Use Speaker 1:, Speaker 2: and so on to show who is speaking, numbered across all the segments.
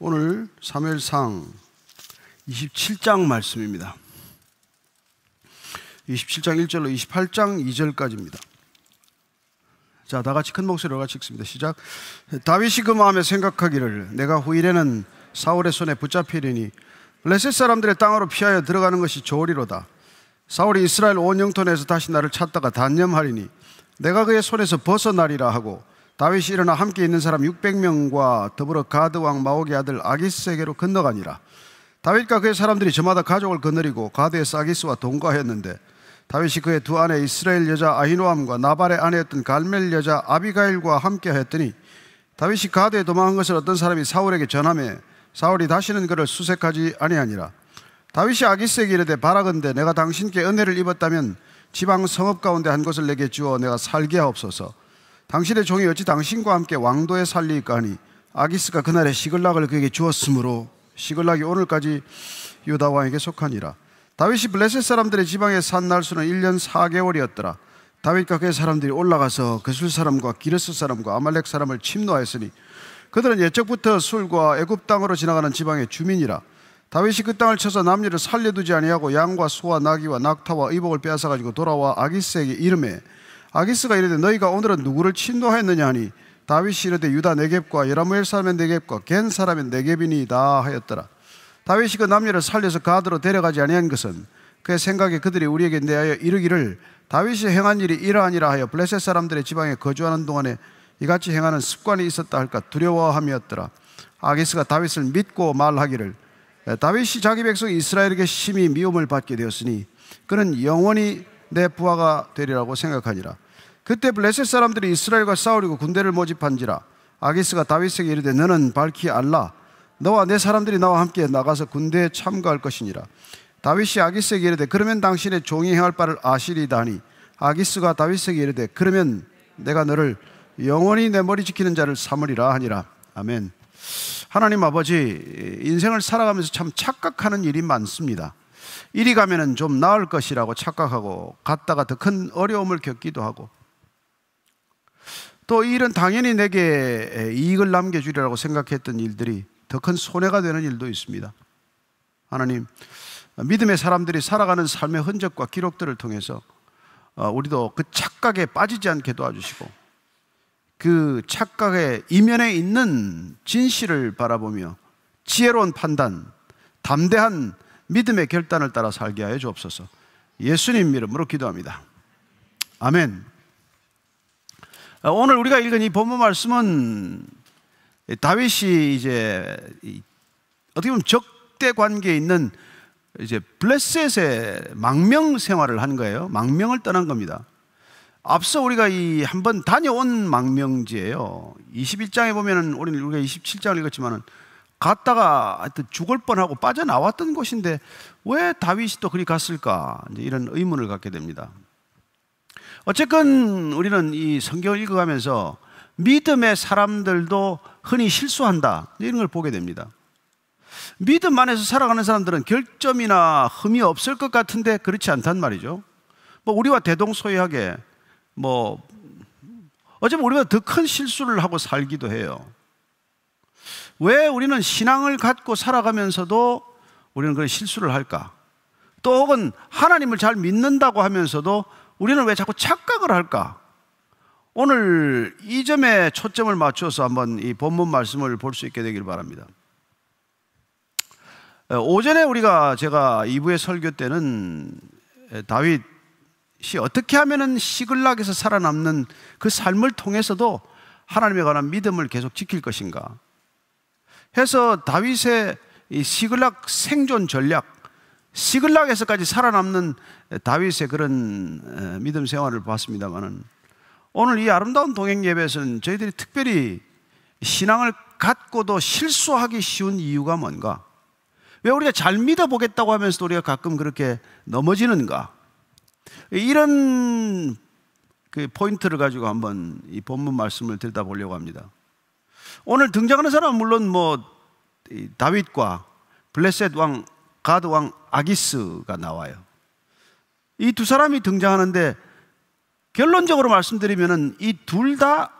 Speaker 1: 오늘 3무상 27장 말씀입니다. 27장 1절로 28장 2절까지입니다. 자, 다 같이 큰 목소리로 같이 읽습니다. 시작. 다윗이 그 마음에 생각하기를 내가 후일에는 사울의 손에 붙잡히리니 레셋 사람들의 땅으로 피하여 들어가는 것이 좋으리로다. 사울이 이스라엘 온 영토 내에서 다시 나를 찾다가 단념하리니 내가 그의 손에서 벗어나리라 하고 다윗이 일어나 함께 있는 사람 600명과 더불어 가드 왕마오기 아들 아기스에게로 건너가니라. 다윗과 그의 사람들이 저마다 가족을 거느리고 가드에서 아기스와 동거하였는데 다윗이 그의 두 아내 이스라엘 여자 아히노암과 나발의 아내였던 갈멜 여자 아비가일과 함께 하였더니 다윗이 가드에 도망한 것을 어떤 사람이 사울에게 전함해 사울이 다시는 그를 수색하지 아니하니라. 다윗이 아기스에게 이르되 바라건대 내가 당신께 은혜를 입었다면 지방 성읍 가운데 한 곳을 내게 주어 내가 살게 하옵소서. 당신의 종이 어찌 당신과 함께 왕도에 살리까니 아기스가 그날에 시글락을 그에게 주었으므로 시글락이 오늘까지 유다 왕에게 속하니라 다윗이 블레셋 사람들의 지방에 산 날수는 1년 4개월이었더라 다윗과 그의 사람들이 올라가서 그술 사람과 기르스 사람과 아말렉 사람을 침노하였으니 그들은 예적부터 술과 애굽 땅으로 지나가는 지방의 주민이라 다윗이 그 땅을 쳐서 남녀를 살려두지 아니하고 양과 소와 나귀와 낙타와 의복을 빼앗아 가지고 돌아와 아기스에게 이름에 아기스가 이르되 너희가 오늘은 누구를 친노하였느냐 하니 다윗이 이르되 유다 네겝과 여라무엘 사람의 네겝과 겐 사람의 네겝이니이다 하였더라 다윗이 그 남녀를 살려서 가드로 데려가지 아니한 것은 그의 생각에 그들이 우리에게 내하여 이르기를 다윗이 행한 일이 이러하니라 하여 블레셋 사람들의 지방에 거주하는 동안에 이같이 행하는 습관이 있었다 할까 두려워함이었더라 아기스가 다윗을 믿고 말하기를 다윗이 자기 백성 이스라엘에게 심히 미움을 받게 되었으니 그는 영원히 내 부하가 되리라고 생각하니라 그때 블레셋 사람들이 이스라엘과 싸우려고 군대를 모집한지라 아기스가 다윗에게 이르되 너는 밝히 알라 너와 내 사람들이 나와 함께 나가서 군대에 참가할 것이니라 다윗이 아기스에게 이르되 그러면 당신의 종이 행할 바를 아시리다 니 아기스가 다윗에게 이르되 그러면 내가 너를 영원히 내 머리 지키는 자를 삼으리라 하니라 아멘 하나님 아버지 인생을 살아가면서 참 착각하는 일이 많습니다 이리 가면은 좀 나을 것이라고 착각하고 갔다가 더 큰 어려움을 겪기도 하고 또이 일은 당연히 내게 이익을 남겨주리라고 생각했던 일들이 더 큰 손해가 되는 일도 있습니다. 하나님, 믿음의 사람들이 살아가는 삶의 흔적과 기록들을 통해서 어, 우리도 그 착각에 빠지지 않게 도와주시고 그 착각의 이면에 있는 진실을 바라보며 지혜로운 판단, 담대한 믿음의 결단을 따라 살게 하여 주옵소서. 예수님 이름으로 기도합니다. 아멘. 어, 오늘 우리가 읽은 이 본문 말씀은 다윗이 이제 어떻게 보면 적대 관계에 있는 이제 블레셋의 망명 생활을 한 거예요. 망명을 떠난 겁니다. 앞서 우리가 이한번 다녀온 망명지예요. 21장에 보면은 우리는 우리가 27장을 읽었지만은 갔다가 하여튼 죽을 뻔하고 빠져나왔던 곳인데 왜 다윗이 또 그리 갔을까? 이제 이런 의문을 갖게 됩니다. 어쨌건 우리는 이 성경을 읽어가면서 믿음의 사람들도 흔히 실수한다 이런 걸 보게 됩니다. 믿음 안에서 살아가는 사람들은 결점이나 흠이 없을 것 같은데 그렇지 않단 말이죠. 뭐 우리와 대동소이하게 뭐 어쩌면 우리가 더큰 실수를 하고 살기도 해요. 왜 우리는 신앙을 갖고 살아가면서도 우리는 그런 실수를 할까? 또 혹은 하나님을 잘 믿는다고 하면서도 우리는 왜 자꾸 착각을 할까? 오늘 이 점에 초점을 맞춰서 한번 이 본문 말씀을 볼 수 있게 되길 바랍니다. 오전에 우리가 제가 2부의 설교 때는 다윗이 어떻게 하면은 시글락에서 살아남는 그 삶을 통해서도 하나님에 관한 믿음을 계속 지킬 것인가 해서 다윗의 시글락 생존 전략 시글락에서까지 살아남는 다윗의 그런 믿음 생활을 봤습니다만은 오늘 이 아름다운 동행 예배에서는 저희들이 특별히 신앙을 갖고도 실수하기 쉬운 이유가 뭔가? 왜 우리가 잘 믿어보겠다고 하면서 도 우리가 가끔 그렇게 넘어지는가? 이런 그 포인트를 가지고 한번 이 본문 말씀을 들다보려고 합니다. 오늘 등장하는 사람은 물론 뭐 다윗과 블레셋 왕 가드 왕 아기스가 나와요. 이 두 사람이 등장하는데 결론적으로 말씀드리면이 둘 다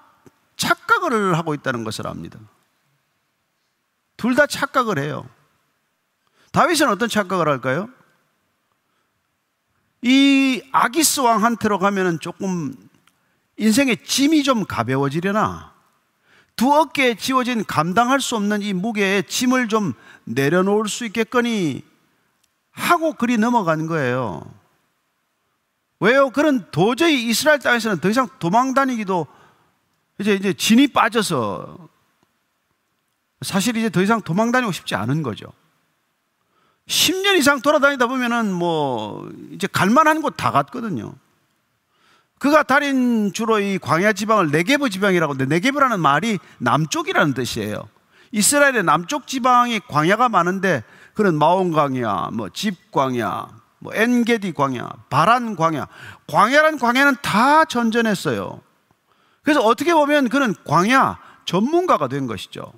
Speaker 1: 착각을 하고 있다는 것을 압니다. 둘 다 착각을 해요. 다윗은 어떤 착각을 할까요? 이 아기스 왕한테로 가면은 조금 인생의 짐이 좀 가벼워지려나 두 어깨에 지워진 감당할 수 없는 이 무게에 짐을 좀 내려놓을 수 있겠거니 하고 그리 넘어간 거예요. 왜요? 그런 도저히 이스라엘 땅에서는 더 이상 도망 다니기도 이제 이제 진이 빠져서 사실 이제 더 이상 도망 다니고 싶지 않은 거죠. 10년 이상 돌아다니다 보면은 뭐 이제 갈만한 곳 다 갔거든요. 그가 다닌 주로 이 광야 지방을 네게브 지방이라고 하는데 네게브라는 말이 남쪽이라는 뜻이에요. 이스라엘의 남쪽 지방이 광야가 많은데 그런 마온 광야, 뭐집 광야, 뭐 엔게디 광야, 바란 광야, 광야란 광야는 다 전전했어요. 그래서 어떻게 보면 그는 광야 전문가가 된 것이죠.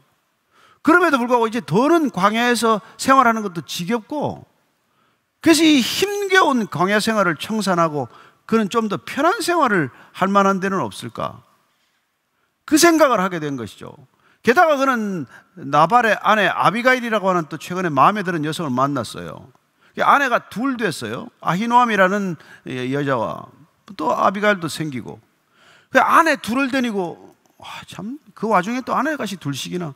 Speaker 1: 그럼에도 불구하고 이제 더는 광야에서 생활하는 것도 지겹고 그래서 이 힘겨운 광야 생활을 청산하고 그는 좀 더 편한 생활을 할 만한 데는 없을까? 그 생각을 하게 된 것이죠. 게다가 그는 나발의 아내 아비가일이라고 하는 또 최근에 마음에 드는 여성을 만났어요. 아내가 둘 됐어요. 아히노암이라는 예, 여자와 또 아비가일도 생기고. 그 아내 둘을 데리고 아, 참그 와중에 또아내가 둘씩이나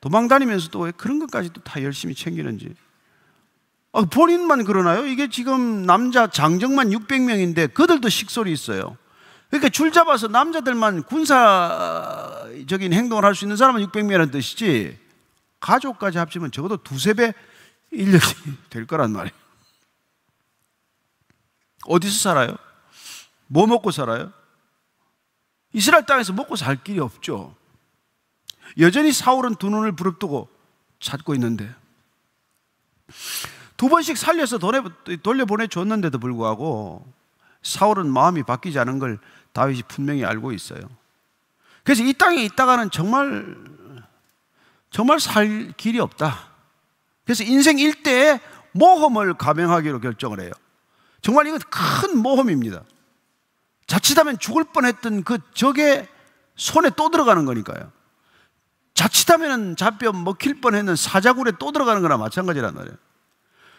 Speaker 1: 도망다니면서도 왜 그런 것까지 또 다 열심히 챙기는지. 아, 본인만 그러나요? 이게 지금 남자 장정만 600명인데 그들도 식솔이 있어요. 그러니까 줄 잡아서 남자들만 군사적인 행동을 할 수 있는 사람은 600명이라는 뜻이지 가족까지 합치면 적어도 두세 배 인력이 될 거란 말이에요. 어디서 살아요? 뭐 먹고 살아요? 이스라엘 땅에서 먹고 살 길이 없죠. 여전히 사울은 두 눈을 부릅뜨고 찾고 있는데 두 번씩 살려서 돌려보내줬는데도 불구하고 사울은 마음이 바뀌지 않은 걸 다윗이 분명히 알고 있어요. 그래서 이 땅에 있다가는 정말 정말 살 길이 없다. 그래서 인생 일대에 모험을 감행하기로 결정을 해요. 정말 이건 큰 모험입니다. 자칫하면 죽을 뻔했던 그 적의 손에 또 들어가는 거니까요. 자칫하면 잡혀 먹힐 뻔했는 사자굴에 또 들어가는 거나 마찬가지란 말이에요.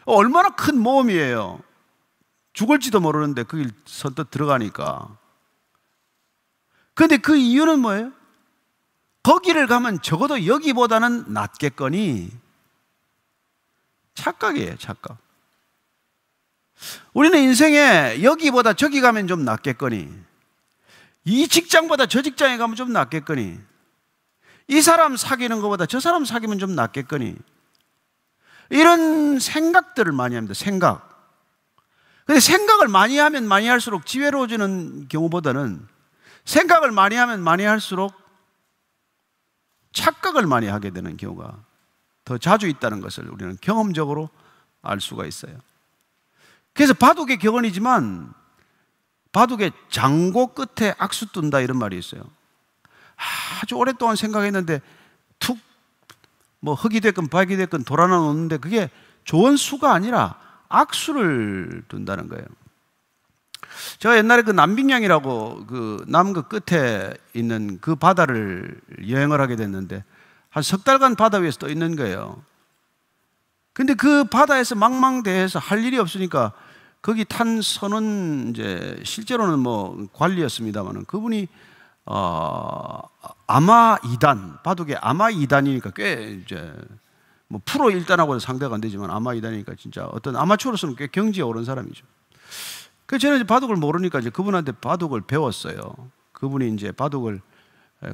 Speaker 1: 얼마나 큰 모험이에요. 죽을지도 모르는데 그 길 선뜻 들어가니까. 근데 그 이유는 뭐예요? 거기를 가면 적어도 여기보다는 낫겠거니 착각이에요, 착각. 우리는 인생에 여기보다 저기 가면 좀 낫겠거니 이 직장보다 저 직장에 가면 좀 낫겠거니 이 사람 사귀는 것보다 저 사람 사귀면 좀 낫겠거니 이런 생각들을 많이 합니다. 생각. 근데 생각을 많이 하면 많이 할수록 지혜로워지는 경우보다는 생각을 많이 하면 많이 할수록 착각을 많이 하게 되는 경우가 더 자주 있다는 것을 우리는 경험적으로 알 수가 있어요. 그래서 바둑의 격언이지만 바둑의 장고 끝에 악수 뜬다 이런 말이 있어요. 아주 오랫동안 생각했는데 툭뭐 흙이 됐건 박이 됐건 돌아나놓는데 그게 좋은 수가 아니라 악수를 둔다는 거예요. 제가 옛날에 그 남빙양이라고 그 남극 끝에 있는 그 바다를 여행을 하게 됐는데 한 석 달간 바다 위에서 떠 있는 거예요. 근데 그 바다에서 망망대해서 할 일이 없으니까 거기 탄 선은 이제 실제로는 뭐 관리였습니다만은 그분이 어, 아마 2단, 바둑의 아마 2단이니까 꽤 이제 뭐 프로 1단하고는 상대가 안 되지만 아마 2단이니까 진짜 어떤 아마추어로서는 꽤 경지에 오른 사람이죠. 그 저는 이제 바둑을 모르니까 이제 그분한테 바둑을 배웠어요. 그분이 이제 바둑을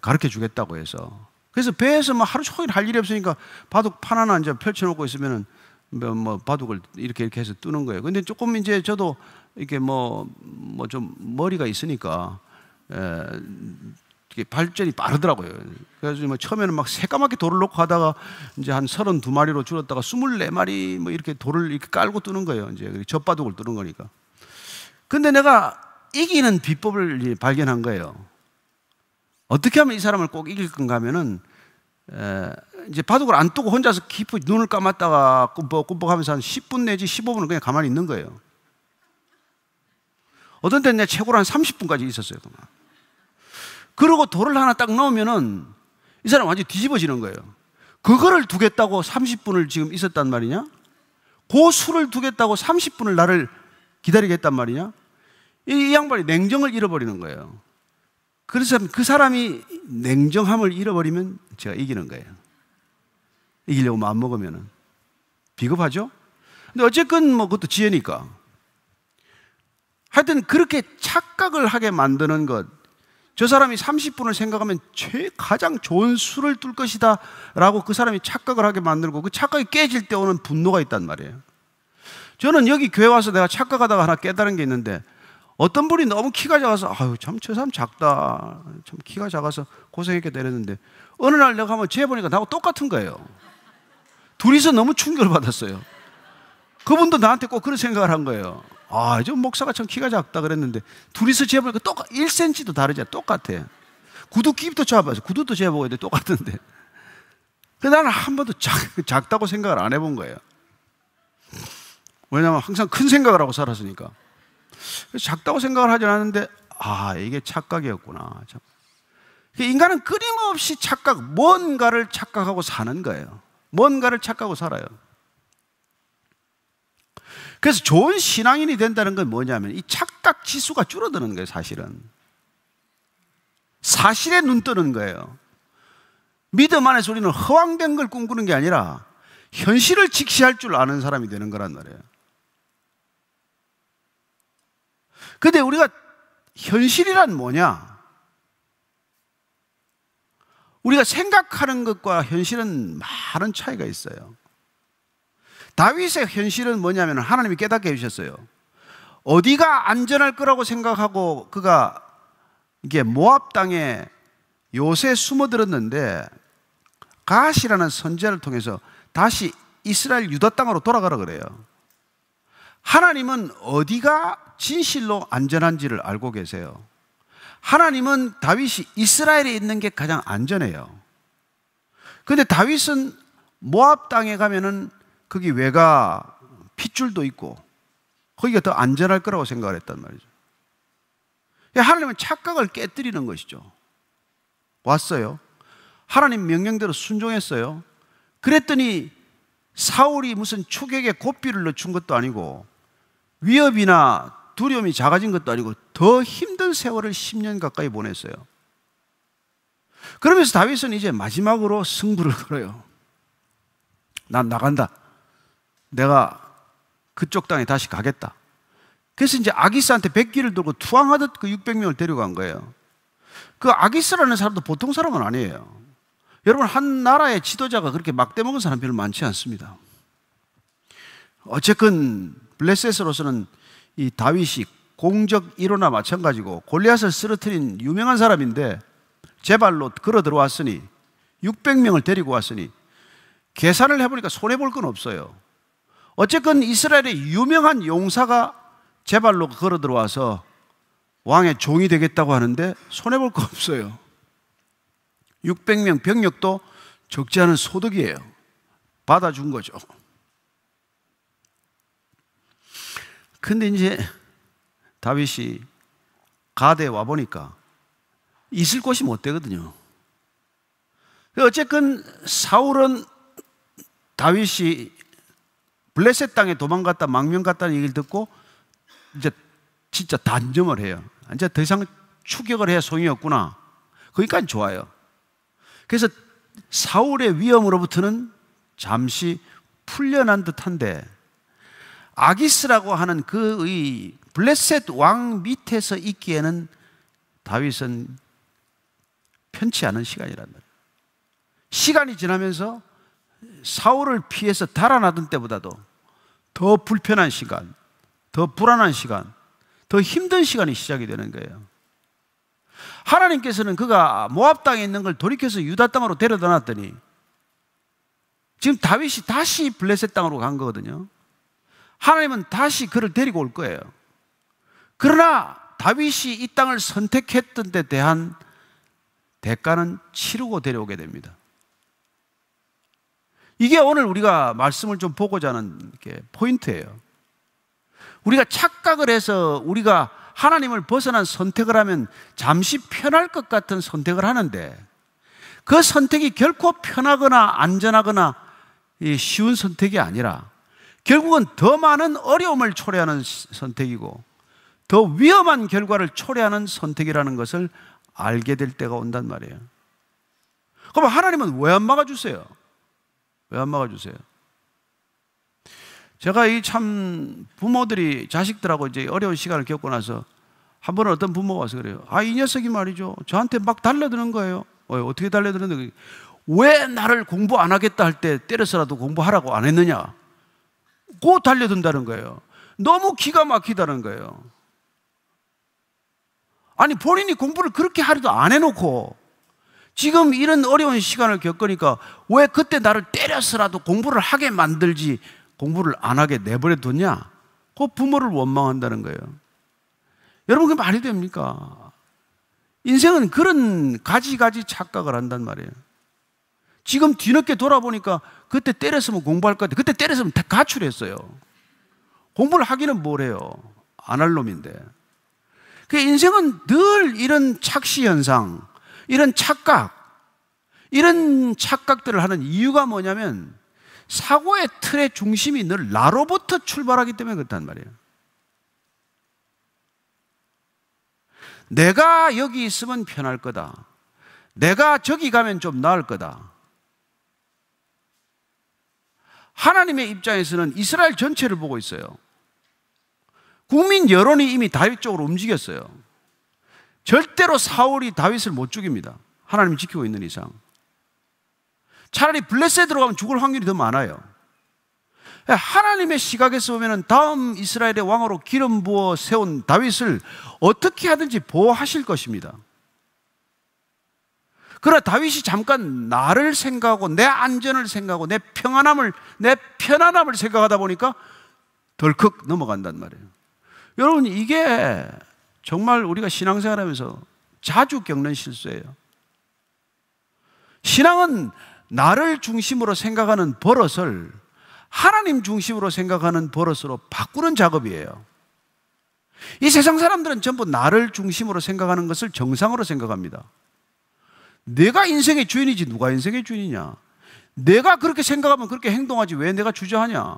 Speaker 1: 가르쳐 주겠다고 해서. 그래서 배에서 뭐 하루 종일 할 일이 없으니까 바둑 판 하나 이제 펼쳐놓고 있으면은 뭐, 뭐 바둑을 이렇게 이렇게 해서 뜨는 거예요. 근데 조금 이제 저도 이렇게 뭐 뭐 좀 머리가 있으니까 에, 발전이 빠르더라고요. 그래서 뭐 처음에는 막 새까맣게 돌을 놓고 하다가 이제 한 32마리로 줄었다가 24마리 뭐 이렇게 돌을 이렇게 깔고 뜨는 거예요. 이제 접바둑을 그 뜨는 거니까. 근데 내가 이기는 비법을 발견한 거예요. 어떻게 하면 이 사람을 꼭 이길 건가 하면은 에, 이제 바둑을 안 뜨고 혼자서 깊이 눈을 감았다가 꿈뻑꿈뻑 하면서 한 10분 내지 1 5분을 그냥 가만히 있는 거예요. 어떤 때는 내가 최고로 한 30분까지 있었어요. 그만. 그러고 돌을 하나 딱 넣으면은 이 사람 완전 뒤집어지는 거예요. 그거를 두겠다고 30분을 지금 있었단 말이냐? 그 수를 두겠다고 30분을 나를 기다리겠단 말이냐? 이, 이 양반이 냉정을 잃어버리는 거예요. 그래서 그 사람이 냉정함을 잃어버리면 제가 이기는 거예요. 이기려고 마음 먹으면 비겁하죠. 근데 어쨌건 뭐 그것도 지혜니까. 하여튼 그렇게 착각을 하게 만드는 것. 저 사람이 30분을 생각하면 최 가장 좋은 수를 뚫 것이다라고 그 사람이 착각을 하게 만들고 그 착각이 깨질 때 오는 분노가 있단 말이에요. 저는 여기 교회 와서 내가 착각하다가 하나 깨달은 게 있는데 어떤 분이 너무 키가 작아서 아유 참저 사람 작다 참 키가 작아서 고생했게 되랬는데 어느 날 내가 한번 재보니까 나하고 똑같은 거예요 둘이서 너무 충격을 받았어요 그분도 나한테 꼭 그런 생각을 한 거예요 아 저 목사가 참 키가 작다 그랬는데 둘이서 재보니까 똑같 1cm도 다르지 똑같아 구두 끼부터 잡아서 구두도 재보고 있는데 똑같은데 그 나는 한 번도 작, 작다고 생각을 안 해본 거예요 왜냐하면 항상 큰 생각을 하고 살았으니까. 작다고 생각을 하진 않는데, 아, 이게 착각이었구나. 인간은 끊임없이 착각, 뭔가를 착각하고 사는 거예요. 뭔가를 착각하고 살아요. 그래서 좋은 신앙인이 된다는 건 뭐냐면 이 착각 지수가 줄어드는 거예요, 사실은. 사실에 눈 뜨는 거예요. 믿음 안에서 우리는 허황된 걸 꿈꾸는 게 아니라 현실을 직시할 줄 아는 사람이 되는 거란 말이에요. 근데 우리가 현실이란 뭐냐? 우리가 생각하는 것과 현실은 많은 차이가 있어요. 다윗의 현실은 뭐냐면 하나님이 깨닫게 해주셨어요. 어디가 안전할 거라고 생각하고 그가 이게 모압 땅에 요새 숨어들었는데 가시라는 선제를 통해서 다시 이스라엘 유다 땅으로 돌아가라 그래요. 하나님은 어디가 진실로 안전한지를 알고 계세요. 하나님은 다윗이 이스라엘에 있는 게 가장 안전해요. 근데 다윗은 모압 땅에 가면은 거기 외가 핏줄도 있고 거기가 더 안전할 거라고 생각을 했단 말이죠. 예, 하나님은 착각을 깨뜨리는 것이죠. 왔어요. 하나님 명령대로 순종했어요. 그랬더니 사울이 무슨 추격에 고삐를 늦춘 것도 아니고 위협이나 두려움이 작아진 것도 아니고 더 힘든 세월을 10년 가까이 보냈어요. 그러면서 다윗은 이제 마지막으로 승부를 걸어요. 난 나간다. 내가 그쪽 땅에 다시 가겠다. 그래서 이제 아기스한테 백기를 들고 투항하듯 그 600명을 데려간 거예요. 그 아기스라는 사람도 보통 사람은 아니에요. 여러분, 한 나라의 지도자가 그렇게 막대먹은 사람 별로 많지 않습니다. 어쨌건 블레셋으로서는 이 다윗이 공적 일호나 마찬가지고 골리앗을 쓰러뜨린 유명한 사람인데 제 발로 걸어 들어왔으니 600명을 데리고 왔으니 계산을 해보니까 손해 볼 건 없어요. 어쨌건 이스라엘의 유명한 용사가 제 발로 걸어 들어와서 왕의 종이 되겠다고 하는데 손해 볼 거 없어요. 600명 병력도 적지 않은 소득이에요. 받아준 거죠. 근데 이제 다윗이 가대에와 보니까 있을 곳이 못 되거든요. 어쨌든 사울은 다윗이 블레셋 땅에 도망갔다 망명 갔다는 얘기를 듣고 이제 진짜 단정을 해요. 이제 더 이상 추격을 해야 소용이 없구나. 그러니까 좋아요. 그래서 사울의 위험으로부터는 잠시 풀려난 듯한데 아기스라고 하는 그의 블레셋 왕 밑에서 있기에는 다윗은 편치 않은 시간이란 말이에요. 시간이 지나면서 사울을 피해서 달아나던 때보다도 더 불편한 시간, 더 불안한 시간, 더 힘든 시간이 시작이 되는 거예요. 하나님께서는 그가 모압 땅에 있는 걸 돌이켜서 유다 땅으로 데려다 놨더니 지금 다윗이 다시 블레셋 땅으로 간 거거든요. 하나님은 다시 그를 데리고 올 거예요. 그러나 다윗이 이 땅을 선택했던 데 대한 대가는 치르고 데려오게 됩니다. 이게 오늘 우리가 말씀을 좀 보고자 하는 포인트예요. 우리가 착각을 해서 우리가 하나님을 벗어난 선택을 하면 잠시 편할 것 같은 선택을 하는데 그 선택이 결코 편하거나 안전하거나 쉬운 선택이 아니라 결국은 더 많은 어려움을 초래하는 선택이고 더 위험한 결과를 초래하는 선택이라는 것을 알게 될 때가 온단 말이에요. 그럼 하나님은 왜 안 막아주세요? 왜 안 막아주세요? 제가 이 참 부모들이 자식들하고 이제 어려운 시간을 겪고 나서 한 번은 어떤 부모가 와서 그래요. 아, 이 녀석이 말이죠. 저한테 막 달려드는 거예요. 어, 떻게 달려드는데? 왜 나를 공부 안 하겠다 할 때 때려서라도 공부하라고 안 했느냐? 고 달려든다는 거예요. 너무 기가 막히다는 거예요. 아니, 본인이 공부를 그렇게 하려도 안 해놓고 지금 이런 어려운 시간을 겪으니까 왜 그때 나를 때려서라도 공부를 하게 만들지 공부를 안 하게 내버려 뒀냐? 그 부모를 원망한다는 거예요. 여러분, 그게 말이 됩니까? 인생은 그런 가지가지 착각을 한단 말이에요. 지금 뒤늦게 돌아보니까 그때 때렸으면 공부할 것 같아. 그때 때렸으면 다 가출했어요. 공부를 하기는 뭘 해요. 안 할 놈인데. 그 인생은 늘 이런 착시 현상, 이런 착각, 이런 착각들을 하는 이유가 뭐냐면 사고의 틀의 중심이 늘 나로부터 출발하기 때문에 그렇단 말이에요. 내가 여기 있으면 편할 거다. 내가 저기 가면 좀 나을 거다. 하나님의 입장에서는 이스라엘 전체를 보고 있어요. 국민 여론이 이미 다윗 쪽으로 움직였어요. 절대로 사울이 다윗을 못 죽입니다. 하나님이 지키고 있는 이상. 차라리 블레스에 들어가면 죽을 확률이 더 많아요. 예, 하나님의 시각에서 보면 다음 이스라엘의 왕으로 기름 부어 세운 다윗을 어떻게 하든지 보호하실 것입니다. 그러나 다윗이 잠깐 나를 생각하고 내 안전을 생각하고 내 평안함을 내 편안함을 생각하다 보니까 덜컥 넘어간단 말이에요. 여러분 이게 정말 우리가 신앙생활하면서 자주 겪는 실수예요. 신앙은 나를 중심으로 생각하는 버릇을 하나님 중심으로 생각하는 버릇으로 바꾸는 작업이에요. 이 세상 사람들은 전부 나를 중심으로 생각하는 것을 정상으로 생각합니다. 내가 인생의 주인이지 누가 인생의 주인이냐? 내가 그렇게 생각하면 그렇게 행동하지 왜 내가 주저하냐?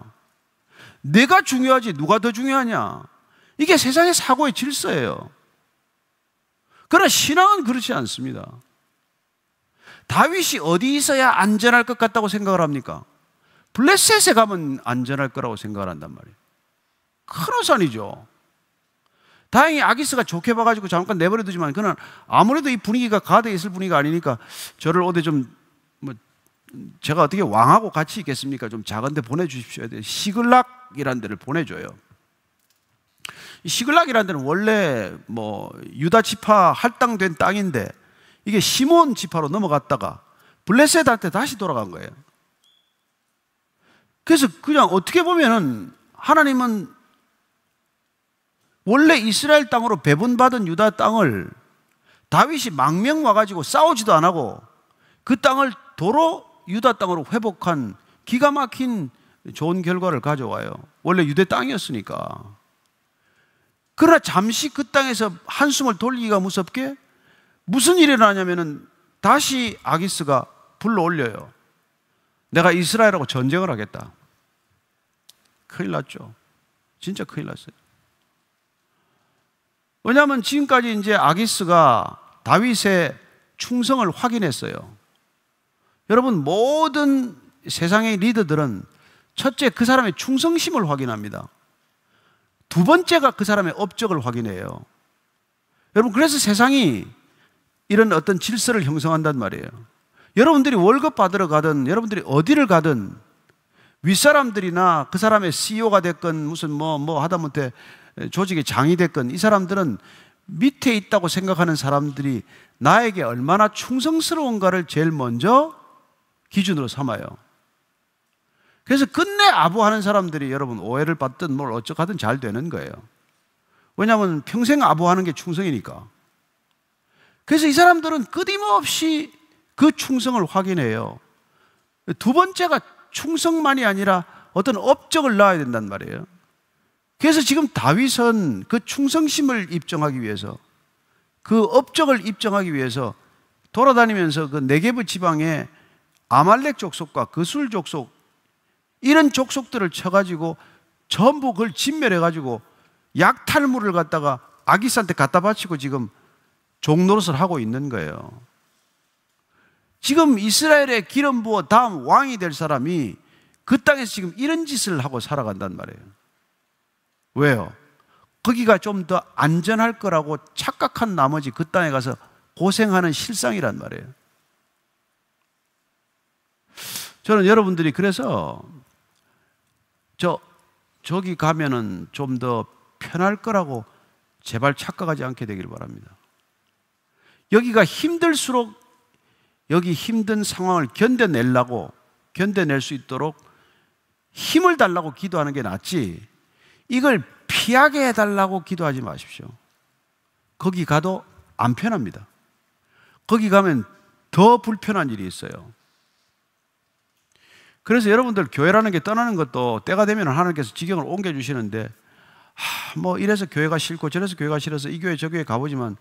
Speaker 1: 내가 중요하지 누가 더 중요하냐? 이게 세상의 사고의 질서예요. 그러나 신앙은 그렇지 않습니다. 다윗이 어디 있어야 안전할 것 같다고 생각을 합니까? 블레셋에 가면 안전할 거라고 생각을 한단 말이에요. 큰 오산이죠. 다행히 아기스가 좋게 봐가지고 잠깐 내버려 두지만 그는 아무래도 이 분위기가 가드 있을 분위기가 아니니까 저를 어디 좀 뭐 제가 어떻게 왕하고 같이 있겠습니까? 좀 작은 데 보내주십시오. 시글락이라는 데를 보내줘요. 시글락이라는 데는 원래 뭐 유다 지파 할당된 땅인데 이게 시몬 지파로 넘어갔다가 블레셋한테 다시 돌아간 거예요. 그래서 그냥 어떻게 보면은 하나님은 원래 이스라엘 땅으로 배분받은 유다 땅을 다윗이 망명 와가지고 싸우지도 안 하고 그 땅을 도로 유다 땅으로 회복한 기가 막힌 좋은 결과를 가져와요. 원래 유대 땅이었으니까. 그러나 잠시 그 땅에서 한숨을 돌리기가 무섭게 무슨 일이 일어나냐면은 다시 아기스가 불러 올려요. 내가 이스라엘하고 전쟁을 하겠다. 큰일 났죠. 진짜 큰일 났어요. 왜냐하면 지금까지 이제 아기스가 다윗의 충성을 확인했어요. 여러분 모든 세상의 리더들은 첫째 그 사람의 충성심을 확인합니다. 두 번째가 그 사람의 업적을 확인해요. 여러분 그래서 세상이 이런 어떤 질서를 형성한단 말이에요. 여러분들이 월급 받으러 가든 여러분들이 어디를 가든 윗사람들이나 그 사람의 CEO가 됐건 무슨 뭐뭐 뭐 하다못해 조직의 장이 됐건 이 사람들은 밑에 있다고 생각하는 사람들이 나에게 얼마나 충성스러운가를 제일 먼저 기준으로 삼아요. 그래서 끝내 아부하는 사람들이 여러분 오해를 받든 뭘 어쩌하든 잘 되는 거예요. 왜냐하면 평생 아부하는 게 충성이니까. 그래서 이 사람들은 끊임없이 그 충성을 확인해요. 두 번째가 충성만이 아니라 어떤 업적을 낳아야 된단 말이에요. 그래서 지금 다윗은 그 충성심을 입증하기 위해서 그 업적을 입증하기 위해서 돌아다니면서 그 네게브 지방에 아말렉 족속과 그술 족속 이런 족속들을 쳐가지고 전부 그걸 진멸해가지고 약탈물을 갖다가 아기스한테 갖다 바치고 지금 종노릇을 하고 있는 거예요. 지금 이스라엘의 기름 부어 다음 왕이 될 사람이 그 땅에서 지금 이런 짓을 하고 살아간단 말이에요. 왜요? 거기가 좀 더 안전할 거라고 착각한 나머지 그 땅에 가서 고생하는 실상이란 말이에요. 저는 여러분들이 그래서 저 저기 가면은 좀 더 편할 거라고 제발 착각하지 않게 되길 바랍니다. 여기가 힘들수록 여기 힘든 상황을 견뎌내려고 견뎌낼 수 있도록 힘을 달라고 기도하는 게 낫지 이걸 피하게 해달라고 기도하지 마십시오. 거기 가도 안 편합니다. 거기 가면 더 불편한 일이 있어요. 그래서 여러분들 교회라는 게 떠나는 것도 때가 되면 하나님께서 지경을 옮겨주시는데 하, 뭐 이래서 교회가 싫고 저래서 교회가 싫어서 이 교회 저 교회 가보지만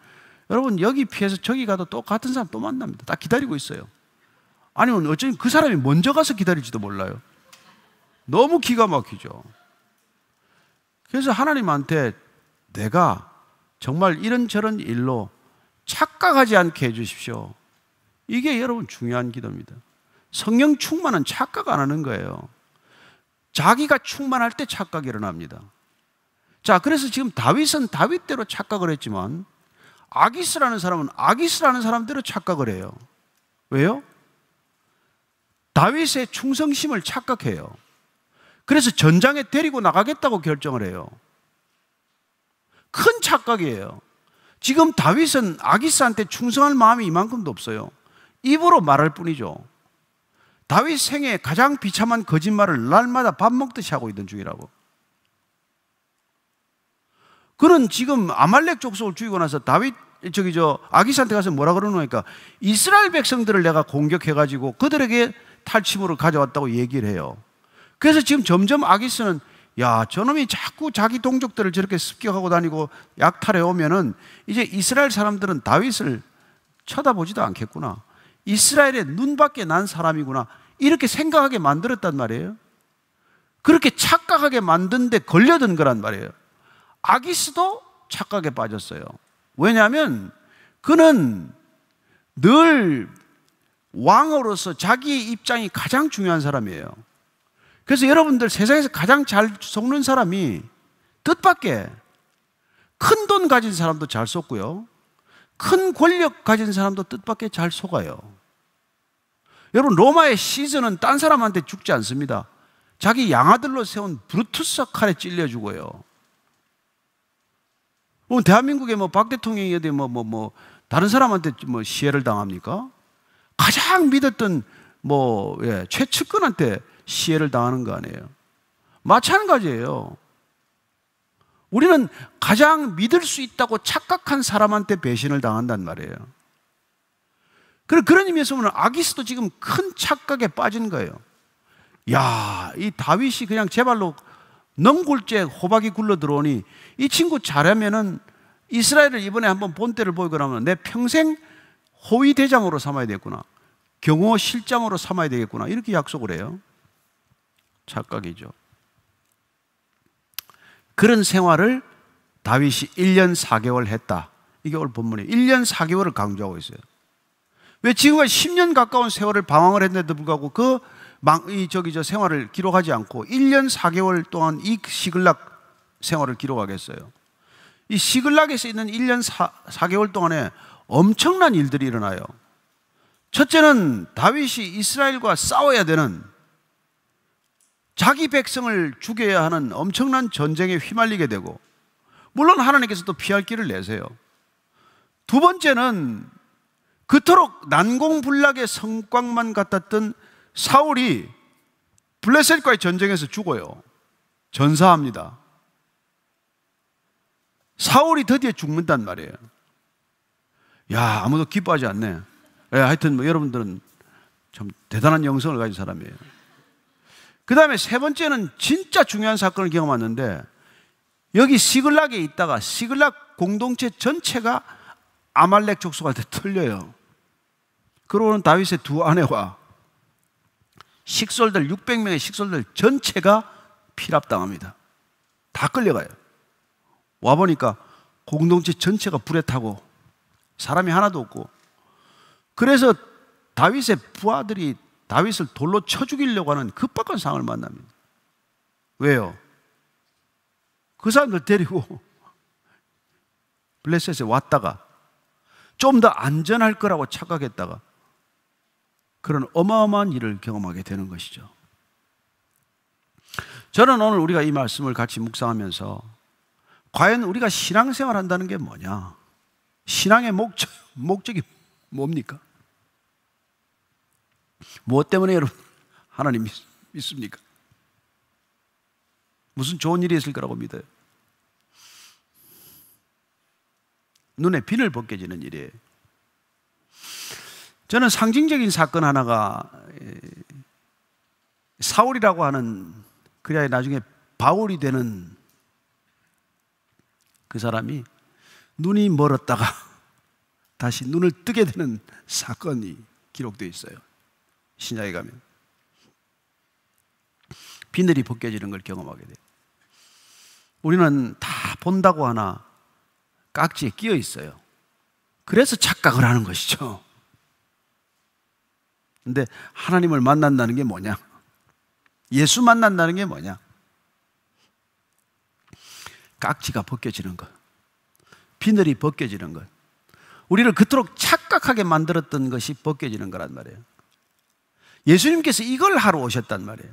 Speaker 1: 여러분 여기 피해서 저기 가도 똑 같은 사람 또 만납니다. 딱 기다리고 있어요. 아니면 어쩌면 그 사람이 먼저 가서 기다릴지도 몰라요. 너무 기가 막히죠. 그래서 하나님한테 내가 정말 이런저런 일로 착각하지 않게 해주십시오. 이게 여러분 중요한 기도입니다. 성령 충만은 착각 안 하는 거예요. 자기가 충만할 때 착각이 일어납니다. 자, 그래서 지금 다윗은 다윗대로 착각을 했지만 아기스라는 사람은 아기스라는 사람대로 착각을 해요. 왜요? 다윗의 충성심을 착각해요. 그래서 전장에 데리고 나가겠다고 결정을 해요. 큰 착각이에요. 지금 다윗은 아기스한테 충성할 마음이 이만큼도 없어요. 입으로 말할 뿐이죠. 다윗 생애 가장 비참한 거짓말을 날마다 밥 먹듯이 하고 있던 중이라고. 그는 지금 아말렉 족속을 죽이고 나서 다윗 저기 저 아기스한테 가서 뭐라 그러노니까 이스라엘 백성들을 내가 공격해 가지고 그들에게 탈취물을 가져왔다고 얘기를 해요. 그래서 지금 점점 아기스는 야, 저놈이 자꾸 자기 동족들을 저렇게 습격하고 다니고 약탈해 오면은 이제 이스라엘 사람들은 다윗을 쳐다보지도 않겠구나. 이스라엘의 눈밖에 난 사람이구나. 이렇게 생각하게 만들었단 말이에요. 그렇게 착각하게 만든데 걸려든 거란 말이에요. 아기스도 착각에 빠졌어요. 왜냐하면 그는 늘 왕으로서 자기 입장이 가장 중요한 사람이에요. 그래서 여러분들 세상에서 가장 잘 속는 사람이 뜻밖에 큰 돈 가진 사람도 잘 속고요. 큰 권력 가진 사람도 뜻밖에 잘 속아요. 여러분, 로마의 시즌은딴 사람한테 죽지 않습니다. 자기 양아들로 세운 브루투스 칼에 찔려 죽어요. 대한민국의뭐박 대통령이 어디 뭐뭐뭐 뭐, 뭐 다른 사람한테 뭐 시해를 당합니까? 가장 믿었던 뭐 예, 최측근한테 시해를 당하는 거 아니에요. 마찬가지예요. 우리는 가장 믿을 수 있다고 착각한 사람한테 배신을 당한단 말이에요. 그런 그런 의미에서 보면 아기스도 지금 큰 착각에 빠진 거예요. 야, 이 다윗이 그냥 제발로 넘굴째 호박이 굴러 들어오니 이 친구 잘하면은 이스라엘을 이번에 한번 본때를 보이고 나면 내 평생 호위 대장으로 삼아야 되겠구나. 경호 실장으로 삼아야 되겠구나. 이렇게 약속을 해요. 착각이죠. 그런 생활을 다윗이 1년 4개월 했다. 이게 오늘 본문에 이요 1년 4개월을 강조하고 있어요. 왜 지금까지 10년 가까운 세월을 방황을 했는데도 불구하고 그 망, 이, 저기, 저 생활을 기록하지 않고 1년 4개월 동안 이 시글락 생활을 기록하겠어요. 이 시글락에서 있는 1년 4, 4개월 동안에 엄청난 일들이 일어나요. 첫째는 다윗이 이스라엘과 싸워야 되는 자기 백성을 죽여야 하는 엄청난 전쟁에 휘말리게 되고 물론 하나님께서 도 피할 길을 내세요. 두 번째는 그토록 난공불락의 성광만 같았던 사울이 블레셋과의 전쟁에서 죽어요. 전사합니다. 사울이 드디어 죽는단 말이에요. 야, 아무도 기뻐하지 않네. 예, 하여튼 뭐 여러분들은 참 대단한 영성을 가진 사람이에요. 그 다음에 세 번째는 진짜 중요한 사건을 경험하는데 여기 시글락에 있다가 시글락 공동체 전체가 아말렉 족속한테 틀려요. 그러고는 다윗의 두 아내와 식솔들 600명의 식솔들 전체가 피랍당합니다. 다 끌려가요. 와 보니까 공동체 전체가 불에 타고 사람이 하나도 없고 그래서 다윗의 부하들이 다윗을 돌로 쳐 죽이려고 하는 급박한 상황을 만납니다. 왜요? 그 사람들 데리고 블레셋에 왔다가 좀 더 안전할 거라고 착각했다가 그런 어마어마한 일을 경험하게 되는 것이죠. 저는 오늘 우리가 이 말씀을 같이 묵상하면서 과연 우리가 신앙생활 한다는 게 뭐냐? 신앙의 목적, 목적이 뭡니까? 무엇 뭐 때문에 여러분 하나님 믿습니까? 무슨 좋은 일이 있을 거라고 믿어요? 눈에 비늘 벗겨지는 일이에요. 저는 상징적인 사건 하나가 사울이라고 하는 그래야 나중에 바울이 되는 그 사람이 눈이 멀었다가 다시 눈을 뜨게 되는 사건이 기록되어 있어요. 신약에 가면 비늘이 벗겨지는 걸 경험하게 돼요. 우리는 다 본다고 하나 깍지에 끼어 있어요. 그래서 착각을 하는 것이죠. 근데 하나님을 만난다는 게 뭐냐? 예수 만난다는 게 뭐냐? 깍지가 벗겨지는 것. 비늘이 벗겨지는 것. 우리를 그토록 착각하게 만들었던 것이 벗겨지는 거란 말이에요. 예수님께서 이걸 하러 오셨단 말이에요.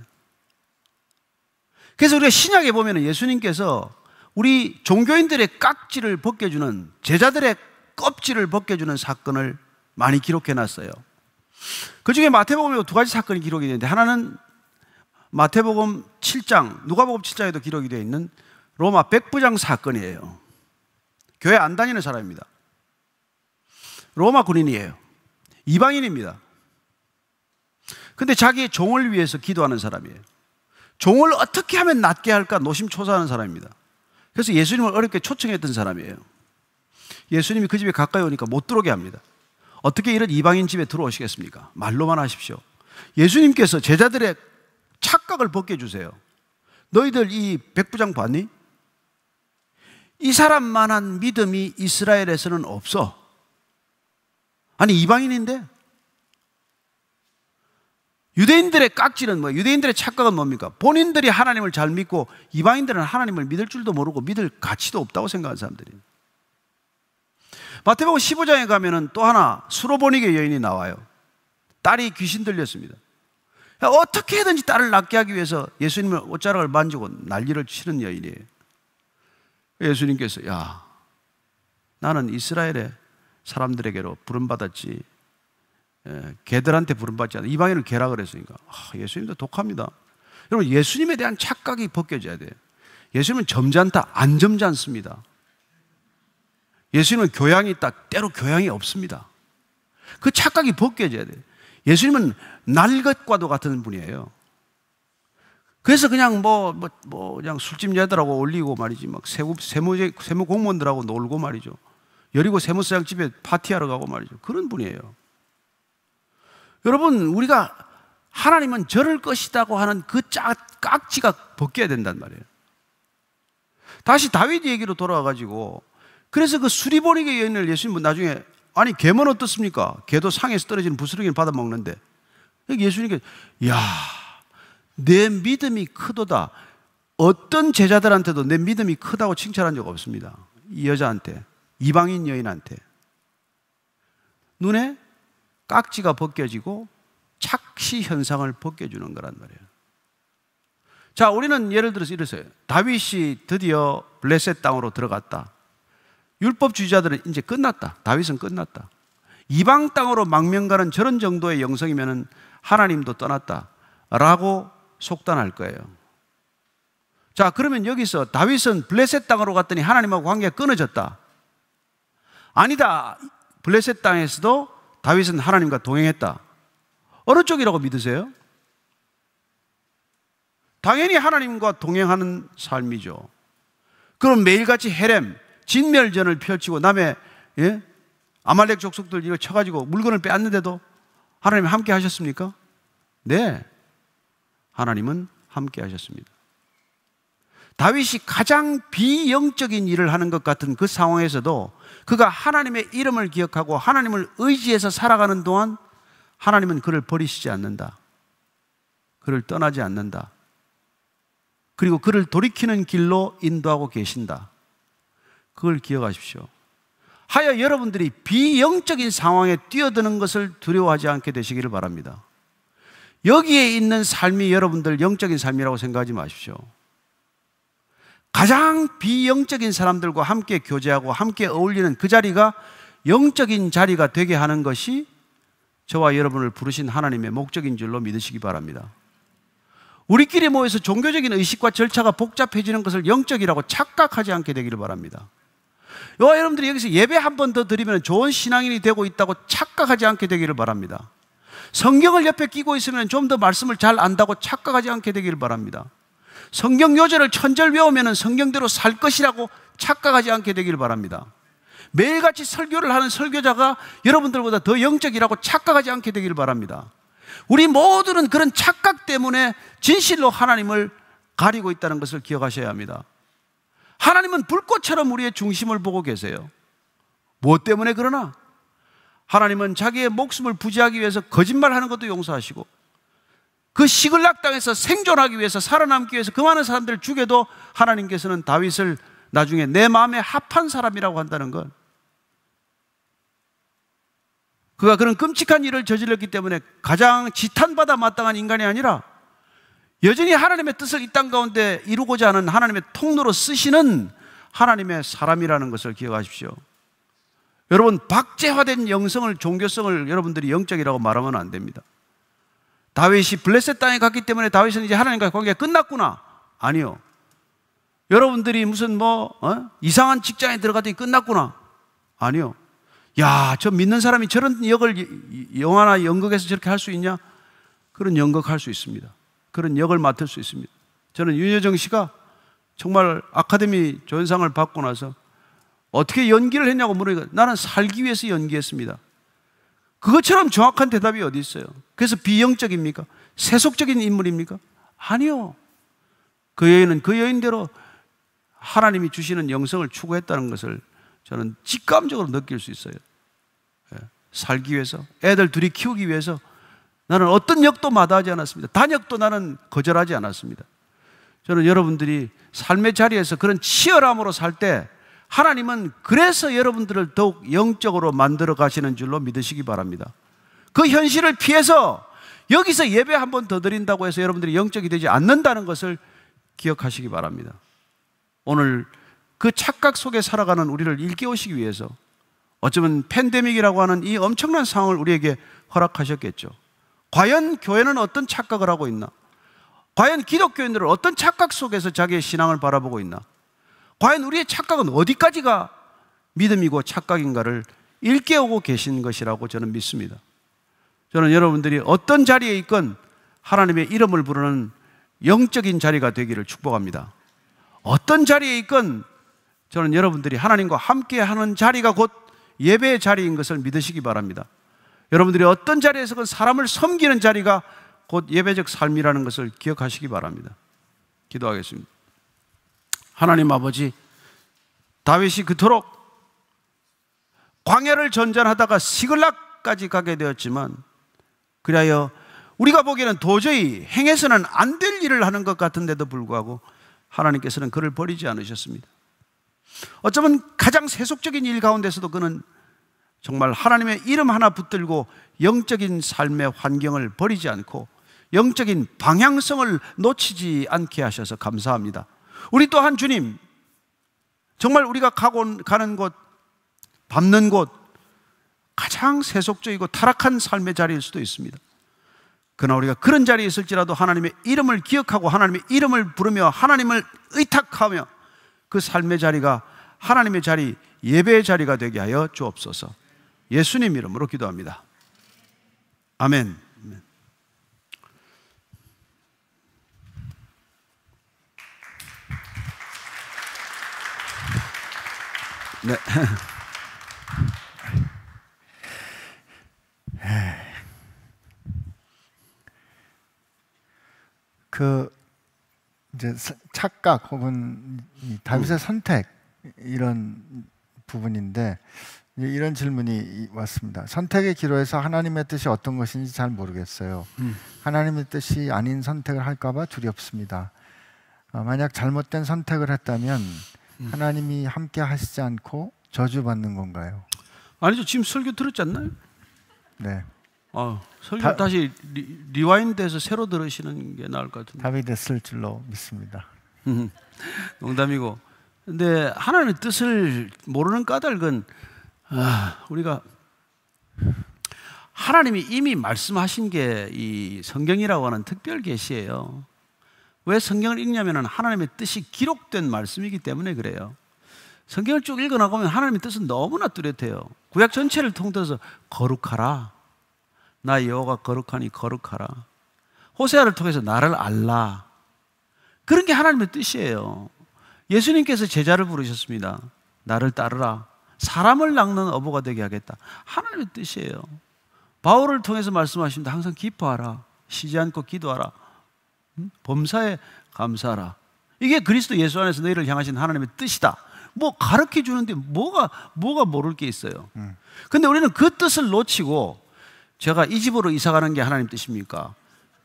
Speaker 1: 그래서 우리가 신약에 보면 예수님께서 우리 종교인들의 깍지를 벗겨주는 제자들의 껍질을 벗겨주는 사건을 많이 기록해 놨어요. 그 중에 마태복음에 두 가지 사건이 기록이 되는데 하나는 마태복음 7장, 누가복음 7장에도 기록이 되어 있는 로마 백부장 사건이에요. 교회 안 다니는 사람입니다. 로마 군인이에요. 이방인입니다. 근데 자기의 종을 위해서 기도하는 사람이에요. 종을 어떻게 하면 낫게 할까 노심초사하는 사람입니다. 그래서 예수님을 어렵게 초청했던 사람이에요. 예수님이 그 집에 가까이 오니까 못 들어오게 합니다. 어떻게 이런 이방인 집에 들어오시겠습니까? 말로만 하십시오. 예수님께서 제자들의 착각을 벗겨주세요. 너희들 이 백부장 봤니? 이 사람만한 믿음이 이스라엘에서는 없어. 아니, 이방인인데? 유대인들의 깍지는 뭐 유대인들의 착각은 뭡니까? 본인들이 하나님을 잘 믿고 이방인들은 하나님을 믿을 줄도 모르고 믿을 가치도 없다고 생각하는 사람들이. 마태복음 15장에 가면은 또 하나 수로보니게 여인이 나와요. 딸이 귀신 들렸습니다. 어떻게든지 딸을 낫게 하기 위해서 예수님을 옷자락을 만지고 난리를 치는 여인이에요. 예수님께서 야 나는 이스라엘의 사람들에게로 부름받았지 예, 개들한테 부름받지 않아. 이방인은 개라 그랬으니까. 아, 예수님도 독합니다. 여러분, 예수님에 대한 착각이 벗겨져야 돼요. 예수님은 점잖다, 안 점잖습니다. 예수님은 교양이 있다, 때로 교양이 없습니다. 그 착각이 벗겨져야 돼요. 예수님은 날것과도 같은 분이에요. 그래서 그냥 뭐, 뭐, 뭐, 그냥 술집 여자들하고 올리고 말이지. 막 세무, 세무, 세무 공무원들하고 놀고 말이죠. 여리고 세무사장 집에 파티하러 가고 말이죠. 그런 분이에요. 여러분, 우리가 하나님은 저럴 것이다고 하는 그 깍지가 벗겨야 된단 말이에요. 다시 다윗 얘기로 돌아와가지고 그래서 그 수리보니게 여인을 예수님은 나중에 아니 개면 어떻습니까? 개도 상에서 떨어지는 부스러기를 받아 먹는데 그러니까 예수님께 야내 믿음이 크도다 어떤 제자들한테도 내 믿음이 크다고 칭찬한 적 없습니다 이 여자한테 이방인 여인한테 눈에 깍지가 벗겨지고 착시 현상을 벗겨주는 거란 말이에요. 자, 우리는 예를 들어서 이러세요. 다윗이 드디어 블레셋 땅으로 들어갔다. 율법주의자들은 이제 끝났다. 다윗은 끝났다. 이방 땅으로 망명가는 저런 정도의 영성이면 하나님도 떠났다. 라고 속단할 거예요. 자, 그러면 여기서 다윗은 블레셋 땅으로 갔더니 하나님하고 관계가 끊어졌다. 아니다. 블레셋 땅에서도 다윗은 하나님과 동행했다. 어느 쪽이라고 믿으세요? 당연히 하나님과 동행하는 삶이죠. 그럼 매일같이 헤렘, 진멸전을 펼치고 남의 예? 아말렉 족속들 이거 쳐가지고 물건을 빼앗는데도 하나님 함께 하셨습니까? 네. 하나님은 함께 하셨습니다. 다윗이 가장 비영적인 일을 하는 것 같은 그 상황에서도 그가 하나님의 이름을 기억하고 하나님을 의지해서 살아가는 동안 하나님은 그를 버리시지 않는다. 그를 떠나지 않는다. 그리고 그를 돌이키는 길로 인도하고 계신다. 그걸 기억하십시오. 하여 여러분들이 비영적인 상황에 뛰어드는 것을 두려워하지 않게 되시기를 바랍니다. 여기에 있는 삶이 여러분들 영적인 삶이라고 생각하지 마십시오. 가장 비영적인 사람들과 함께 교제하고 함께 어울리는 그 자리가 영적인 자리가 되게 하는 것이 저와 여러분을 부르신 하나님의 목적인 줄로 믿으시기 바랍니다. 우리끼리 모여서 종교적인 의식과 절차가 복잡해지는 것을 영적이라고 착각하지 않게 되기를 바랍니다. 여와 여러분들이 여기서 예배 한 번 더 드리면 좋은 신앙인이 되고 있다고 착각하지 않게 되기를 바랍니다. 성경을 옆에 끼고 있으면 좀 더 말씀을 잘 안다고 착각하지 않게 되기를 바랍니다. 성경 요절을 천절 외우면 성경대로 살 것이라고 착각하지 않게 되기를 바랍니다. 매일같이 설교를 하는 설교자가 여러분들보다 더 영적이라고 착각하지 않게 되기를 바랍니다. 우리 모두는 그런 착각 때문에 진실로 하나님을 가리고 있다는 것을 기억하셔야 합니다. 하나님은 불꽃처럼 우리의 중심을 보고 계세요. 무엇 때문에 그러나? 하나님은 자기의 목숨을 부지하기 위해서 거짓말하는 것도 용서하시고 그 시글락 땅에서 생존하기 위해서 살아남기 위해서 그 많은 사람들을 죽여도 하나님께서는 다윗을 나중에 내 마음에 합한 사람이라고 한다는 것. 그가 그런 끔찍한 일을 저질렀기 때문에 가장 지탄받아 마땅한 인간이 아니라 여전히 하나님의 뜻을 이 땅 가운데 이루고자 하는 하나님의 통로로 쓰시는 하나님의 사람이라는 것을 기억하십시오. 여러분, 박제화된 영성을, 종교성을 여러분들이 영적이라고 말하면 안 됩니다. 다윗이 블레셋 땅에 갔기 때문에 다윗은 이제 하나님과 의 관계가 끝났구나. 아니요. 여러분들이 무슨 뭐 어? 이상한 직장에 들어갔더니 끝났구나. 아니요. 야, 저 믿는 사람이 저런 역을 영화나 연극에서 저렇게 할 수 있냐? 그런 연극 할 수 있습니다. 그런 역을 맡을 수 있습니다. 저는 윤여정 씨가 정말 아카데미 조연상을 받고 나서 어떻게 연기를 했냐고 물으니까 나는 살기 위해서 연기했습니다. 그것처럼 정확한 대답이 어디 있어요? 그래서 비영적입니까? 세속적인 인물입니까? 아니요. 그 여인은 그 여인대로 하나님이 주시는 영성을 추구했다는 것을 저는 직감적으로 느낄 수 있어요. 예, 살기 위해서, 애들 둘이 키우기 위해서 나는 어떤 역도 마다하지 않았습니다. 단역도 나는 거절하지 않았습니다. 저는 여러분들이 삶의 자리에서 그런 치열함으로 살때 하나님은 그래서 여러분들을 더욱 영적으로 만들어 가시는 줄로 믿으시기 바랍니다. 그 현실을 피해서 여기서 예배 한 번 더 드린다고 해서 여러분들이 영적이 되지 않는다는 것을 기억하시기 바랍니다. 오늘 그 착각 속에 살아가는 우리를 일깨우시기 위해서 어쩌면 팬데믹이라고 하는 이 엄청난 상황을 우리에게 허락하셨겠죠. 과연 교회는 어떤 착각을 하고 있나? 과연 기독교인들은 어떤 착각 속에서 자기의 신앙을 바라보고 있나? 과연 우리의 착각은 어디까지가 믿음이고 착각인가를 일깨우고 계신 것이라고 저는 믿습니다. 저는 여러분들이 어떤 자리에 있건 하나님의 이름을 부르는 영적인 자리가 되기를 축복합니다. 어떤 자리에 있건 저는 여러분들이 하나님과 함께 하는 자리가 곧 예배의 자리인 것을 믿으시기 바랍니다. 여러분들이 어떤 자리에서건 사람을 섬기는 자리가 곧 예배적 삶이라는 것을 기억하시기 바랍니다. 기도하겠습니다. 하나님 아버지 다윗이 그토록 광야를 전전하다가 시글락까지 가게 되었지만 그리하여 우리가 보기에는 도저히 행해서는 안 될 일을 하는 것 같은데도 불구하고 하나님께서는 그를 버리지 않으셨습니다. 어쩌면 가장 세속적인 일 가운데서도 그는 정말 하나님의 이름 하나 붙들고 영적인 삶의 환경을 버리지 않고 영적인 방향성을 놓치지 않게 하셔서 감사합니다. 우리 또한 주님, 정말 우리가 가고 가는 곳, 밟는 곳, 가장 세속적이고 타락한 삶의 자리일 수도 있습니다. 그러나 우리가 그런 자리에 있을지라도 하나님의 이름을 기억하고 하나님의 이름을 부르며 하나님을 의탁하며 그 삶의 자리가 하나님의 자리, 예배의 자리가 되게 하여 주옵소서. 예수님 이름으로 기도합니다. 아멘.
Speaker 2: 네. 그 이제 착각 혹은 다윗의 음. 선택 이런 부분인데 이런 질문이 왔습니다. 선택의 기로에서 하나님의 뜻이 어떤 것인지 잘 모르겠어요. 음. 하나님의 뜻이 아닌 선택을 할까봐 두렵습니다. 어, 만약 잘못된 선택을 했다면 음. 하나님이 함께 하시지 않고 저주받는 건가요?
Speaker 1: 아니죠. 지금 설교 들었지 않요 네. 어, 설교 다, 시 리, 와인드해서 새로 들으시는 게 나을 것 같은데. 답이 됐을 줄로 믿습니다. 음, 농담이고. 근데 하나님의 뜻을 모르는 까닭은 아, 우리가 하나님이 이미 말씀하신 게 이 성경이라고 하는 특별 계시예요. 왜 성경을 읽냐면 하나님의 뜻이 기록된 말씀이기 때문에 그래요. 성경을 쭉 읽어나가면 하나님의 뜻은 너무나 뚜렷해요. 구약 전체를 통틀어서 거룩하라. 나 여호가 거룩하니 거룩하라. 호세아를 통해서 나를 알라. 그런 게 하나님의 뜻이에요. 예수님께서 제자를 부르셨습니다. 나를 따르라. 사람을 낚는 어부가 되게 하겠다. 하나님의 뜻이에요. 바울을 통해서 말씀하십니다. 항상 기뻐하라. 쉬지 않고 기도하라. 범사에 감사하라. 이게 그리스도 예수 안에서 너희를 향하신 하나님의 뜻이다. 뭐 가르쳐 주는데 뭐가 뭐가 모를 게 있어요. 근데 우리는 그 뜻을 놓치고 제가 이 집으로 이사 가는 게 하나님 뜻입니까?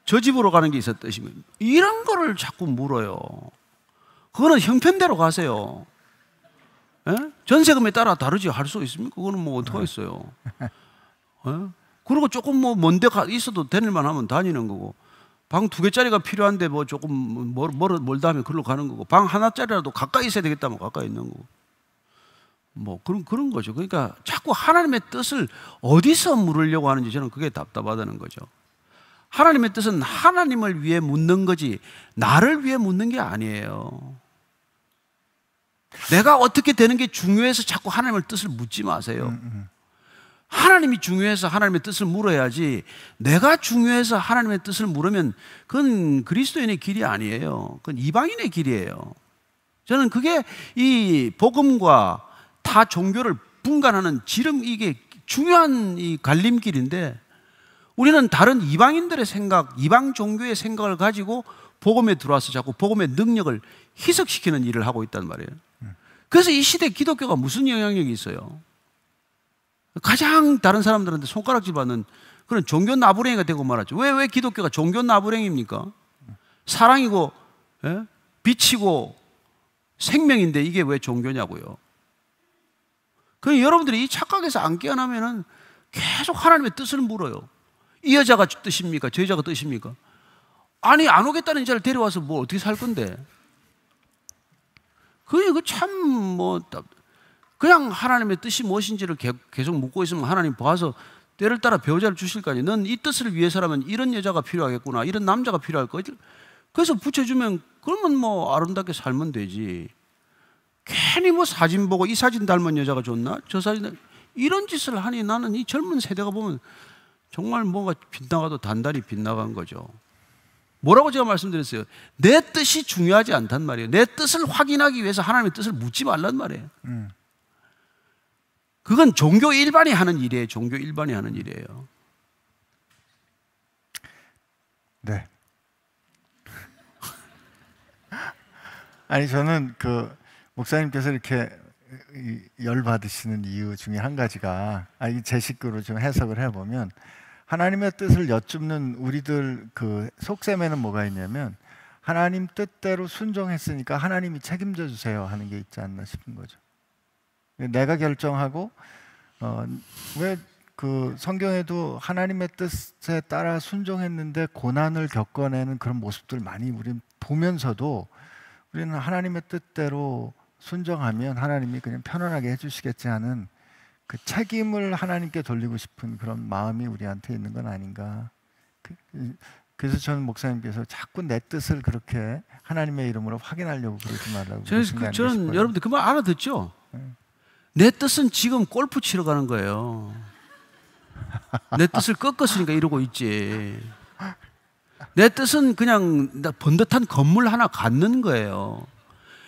Speaker 1: 저 집으로 가는 게 있었 뜻입니까? 이런 거를 자꾸 물어요. 그거는 형편대로 가세요. 에? 예? 전세금에 따라 다르지 할 수 있습니까? 그거는 뭐 어떡하겠어요. 네. 에? 예? 그리고 조금 뭐 먼데 가 있어도 되는 만 하면 다니는 거고. 방두 개짜리가 필요한데 뭐 조금 멀, 멀, 멀다 하면 그걸로 가는 거고 방 하나짜리라도 가까이 있어야 되겠다면 가까이 있는 거고 뭐 그런 그런 거죠. 그러니까 자꾸 하나님의 뜻을 어디서 물으려고 하는지 저는 그게 답답하다는 거죠. 하나님의 뜻은 하나님을 위해 묻는 거지 나를 위해 묻는 게 아니에요. 내가 어떻게 되는 게 중요해서 자꾸 하나님의 뜻을 묻지 마세요. 음, 음. 하나님이 중요해서 하나님의 뜻을 물어야지 내가 중요해서 하나님의 뜻을 물으면 그건 그리스도인의 길이 아니에요. 그건 이방인의 길이에요. 저는 그게 이 복음과 다 종교를 분간하는 지름 이게 중요한 이 갈림길인데 우리는 다른 이방인들의 생각, 이방 종교의 생각을 가지고 복음에 들어와서 자꾸 복음의 능력을 희석시키는 일을 하고 있단 말이에요. 그래서 이 시대 기독교가 무슨 영향력이 있어요? 가장 다른 사람들한테 손가락질 받는 그런 종교 나부랭이가 되고 말았죠. 왜, 왜 기독교가 종교 나부랭입니까? 사랑이고, 예? 빛이고, 생명인데 이게 왜 종교냐고요. 그 여러분들이 이 착각에서 안 깨어나면은 계속 하나님의 뜻을 물어요. 이 여자가 뜻입니까? 저 여자가 뜻입니까? 아니, 안 오겠다는 자를 데려와서 뭐 어떻게 살 건데? 그, 이거 참, 뭐, 그냥 하나님의 뜻이 무엇인지를 계속 묻고 있으면 하나님 봐서 때를 따라 배우자를 주실 거 아니에요. 넌이 뜻을 위해서라면 이런 여자가 필요하겠구나. 이런 남자가 필요할 거지. 그래서 붙여주면 그러면 뭐 아름답게 살면 되지. 괜히 뭐 사진 보고 이 사진 닮은 여자가 좋나? 저 사진 이런 짓을 하니 나는 이 젊은 세대가 보면 정말 뭐가 빗나가도 단단히 빗나간 거죠. 뭐라고 제가 말씀드렸어요? 내 뜻이 중요하지 않단 말이에요. 내 뜻을 확인하기 위해서 하나님의 뜻을 묻지 말란 말이에요. 음. 그건 종교 일반이 하는 일이에요. 종교 일반이 하는 일이에요.
Speaker 2: 네. 아니 저는 그 목사님께서 이렇게 열 받으시는 이유 중에 한 가지가 아니 제 식구로 좀 해석을 해보면 하나님의 뜻을 여쭙는 우리들 그 속셈에는 뭐가 있냐면 하나님 뜻대로 순종했으니까 하나님이 책임져 주세요 하는 게 있지 않나 싶은 거죠. 내가 결정하고 어, 왜그 성경에도 하나님의 뜻에 따라 순종했는데 고난을 겪어내는 그런 모습들 많이 우리는 보면서도 우리는 하나님의 뜻대로 순종하면 하나님이 그냥 편안하게 해주시겠지 하는 그 책임을 하나님께 돌리고 싶은 그런 마음이 우리한테 있는 건 아닌가. 그, 그, 그래서 저는 목사님께서
Speaker 1: 자꾸 내 뜻을 그렇게 하나님의 이름으로 확인하려고 그러지 말라고. 저는, 그, 저는 여러분들 그 말 알아듣죠. 네. 내 뜻은 지금 골프 치러 가는 거예요. 내 뜻을 꺾었으니까 이러고 있지. 내 뜻은 그냥 번듯한 건물 하나 갖는 거예요.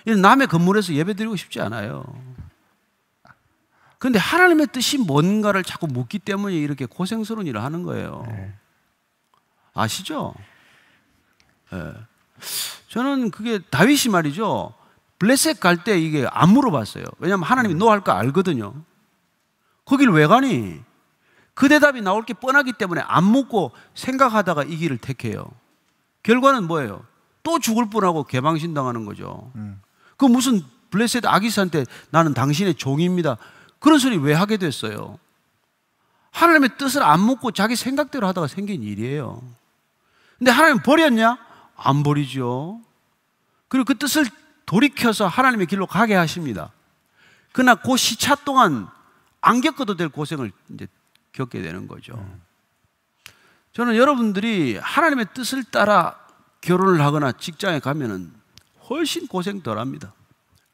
Speaker 1: 남의 건물에서 예배 드리고 싶지 않아요. 근데 하나님의 뜻이 뭔가를 자꾸 묻기 때문에 이렇게 고생스러운 일을 하는 거예요. 네. 아시죠? 네. 저는 그게 다윗이 말이죠. 블레셋 갈 때 이게 안 물어봤어요. 왜냐하면 하나님이 음. 노할 거 알거든요. 거길 왜 가니? 그 대답이 나올 게 뻔하기 때문에 안 묻고 생각하다가 이 길을 택해요. 결과는 뭐예요? 또 죽을 뻔하고 개방신당하는 거죠. 음. 그 무슨 블레셋 아기스한테 나는 당신의 종입니다. 그런 소리 왜 하게 됐어요? 하나님의 뜻을 안 묻고 자기 생각대로 하다가 생긴 일이에요. 근데 하나님 버렸냐? 안 버리죠. 그리고 그 뜻을 돌이켜서 하나님의 길로 가게 하십니다. 그러나 그 시차 동안 안 겪어도 될 고생을 이제 겪게 되는 거죠. 저는 여러분들이 하나님의 뜻을 따라 결혼을 하거나 직장에 가면은 훨씬 고생 덜 합니다.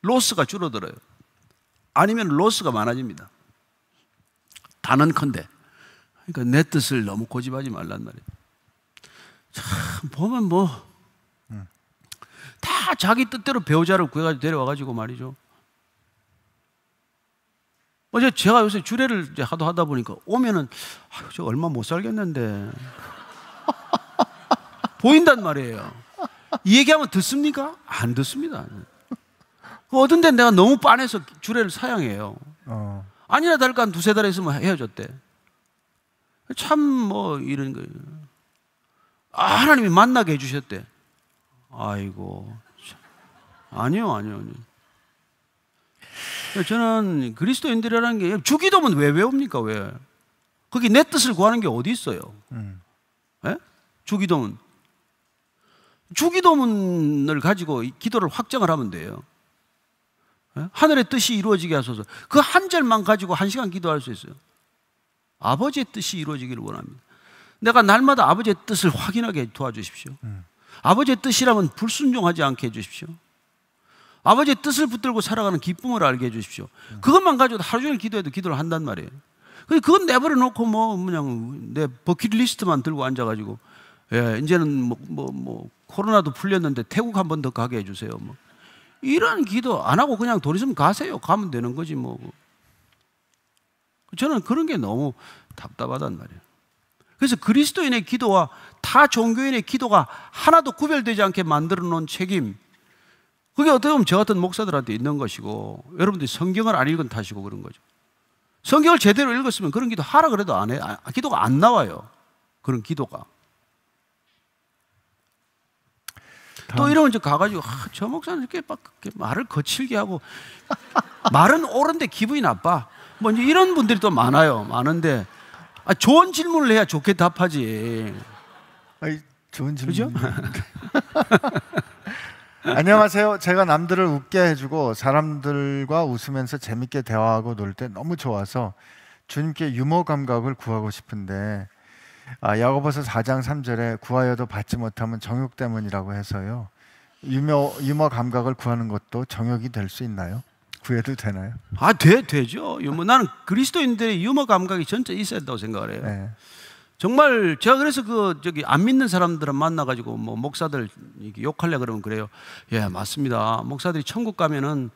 Speaker 1: 로스가 줄어들어요. 아니면 로스가 많아집니다. 다는 컨데 그러니까 내 뜻을 너무 고집하지 말란 말이에요. 참, 보면 뭐, 다 자기 뜻대로 배우자를 구해가지고 데려와가지고 말이죠. 어제 뭐 제가 요새 주례를 하도 하다 보니까 오면은 아유, 저 얼마 못 살겠는데 보인단 말이에요. 이 얘기하면 듣습니까? 안 듣습니다. 어떤 그 데 내가 너무 빤해서 주례를 사양해요. 어. 아니나 다를까 한 두세 달 있으면 헤어졌대. 참 뭐 이런 거예요. 아, 하나님이 만나게 해주셨대. 아이고. 아니요, 아니요, 아니요. 저는 그리스도인들이라는 게 주기도문 왜 외웁니까? 왜? 거기 내 뜻을 구하는 게 어디 있어요? 음. 예? 주기도문. 주기도문을 가지고 기도를 확정을 하면 돼요. 예? 하늘의 뜻이 이루어지게 하소서. 그 한 절만 가지고 한 시간 기도할 수 있어요. 아버지의 뜻이 이루어지기를 원합니다. 내가 날마다 아버지의 뜻을 확인하게 도와주십시오. 음. 아버지의 뜻이라면 불순종하지 않게 해주십시오. 아버지의 뜻을 붙들고 살아가는 기쁨을 알게 해주십시오. 그것만 가지고 하루 종일 기도해도 기도를 한단 말이에요. 근데 그건 내버려 놓고 뭐 그냥 뭐, 내 버킷리스트만 들고 앉아가지고 예, 이제는 뭐, 뭐, 뭐 코로나도 풀렸는데 태국 한 번 더 가게 해주세요. 뭐 이런 기도 안 하고 그냥 도리좀 가세요. 가면 되는 거지 뭐. 저는 그런 게 너무 답답하단 말이에요. 그래서 그리스도인의 기도와 타 종교인의 기도가 하나도 구별되지 않게 만들어 놓은 책임. 그게 어떻게 보면 저 같은 목사들한테 있는 것이고, 여러분들이 성경을 안 읽은 탓이고 그런 거죠. 성경을 제대로 읽었으면 그런 기도 하라 그래도 안 해. 아, 기도가 안 나와요. 그런 기도가. 또 이러면 이 가가지고, 아, 저 목사는 이렇게 막 말을 거칠게 하고, 말은 옳은데 기분이 나빠. 뭐 이제 이런 분들이 또 많아요. 많은데. 아, 좋은 질문을 해야 좋게 답하지. 아니, 좋은 질문. 그죠?
Speaker 2: 안녕하세요. 제가 남들을 웃게 해주고 사람들과 웃으면서 재밌게 대화하고 놀 때 너무 좋아서 주님께 유머 감각을 구하고 싶은데 아, 야고보서 4장 3절에 구하여도 받지 못하면 정욕 때문이라고 해서요. 유머 유머 감각을 구하는 것도 정욕이 될 수 있나요? 구해도 되나요?
Speaker 1: 아, 돼, 되죠. 유머. 나는 그리스도인들의 유머 감각이 전체 있어야 된다고 생각을 해요. 네. 정말 제가 그래서 그 저기 안 믿는 사람들은 만나가지고 뭐 목사들 욕할래 그러면 그래요. 예, 맞습니다. 목사들이 천국 가면은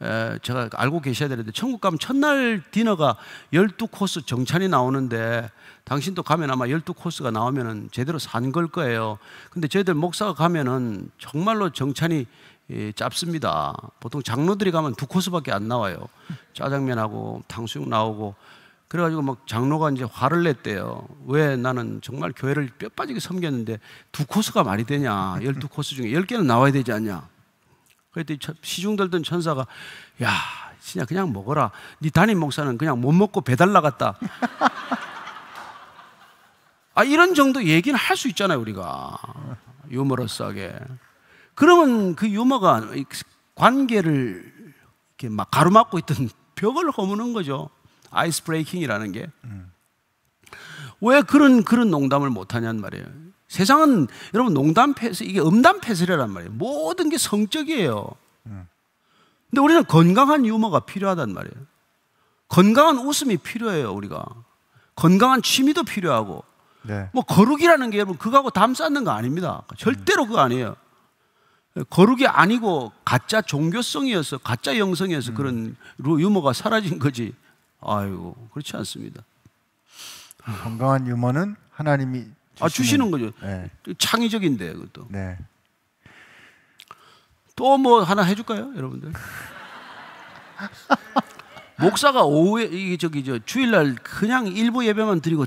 Speaker 1: 에, 제가 알고 계셔야 되는데 천국 가면 첫날 디너가 12코스 정찬이 나오는데 당신도 가면 아마 12코스가 나오면은 제대로 산 걸 거예요. 근데 저희들 목사가 가면은 정말로 정찬이 예, 짧습니다. 보통 장로들이 가면 두 코스밖에 안 나와요. 짜장면하고 탕수육 나오고 그래가지고 막 장로가 이제 화를 냈대요. 왜 나는 정말 교회를 뼈 빠지게 섬겼는데 두 코스가 말이 되냐? 열두 코스 중에 열 개는 나와야 되지 않냐? 그랬더니 시중 들던 천사가 야 진짜 그냥 먹어라. 네 담임 목사는 그냥 못 먹고 배달 나갔다. 아 이런 정도 얘기는 할 수 있잖아요 우리가 유머러스하게. 그러면 그 유머가 관계를 이렇게 막 가로막고 있던 벽을 허무는 거죠. 아이스 브레이킹이라는 게. 음. 왜 그런 그런 농담을 못 하냐는 말이에요. 세상은 여러분 농담 패스 이게 음담 패스래란 말이에요. 모든 게 성적이에요. 음. 근데 우리는 건강한 유머가 필요하단 말이에요. 건강한 웃음이 필요해요, 우리가. 건강한 취미도 필요하고. 네. 뭐 거룩이라는 게 여러분 그거하고 담 쌓는 거 아닙니다. 절대로 음. 그거 아니에요. 거룩이 아니고 가짜 종교성이어서 가짜 영성이어서 음. 그런 유머가 사라진 거지. 아이고 그렇지 않습니다.
Speaker 2: 건강한 유머는 하나님이 주시는, 아, 주시는 거죠.
Speaker 1: 네. 창의적인데 그것도. 네. 또 뭐 하나 해줄까요, 여러분들? 목사가 오후에 이게 저기 저 주일날 그냥 일부 예배만 드리고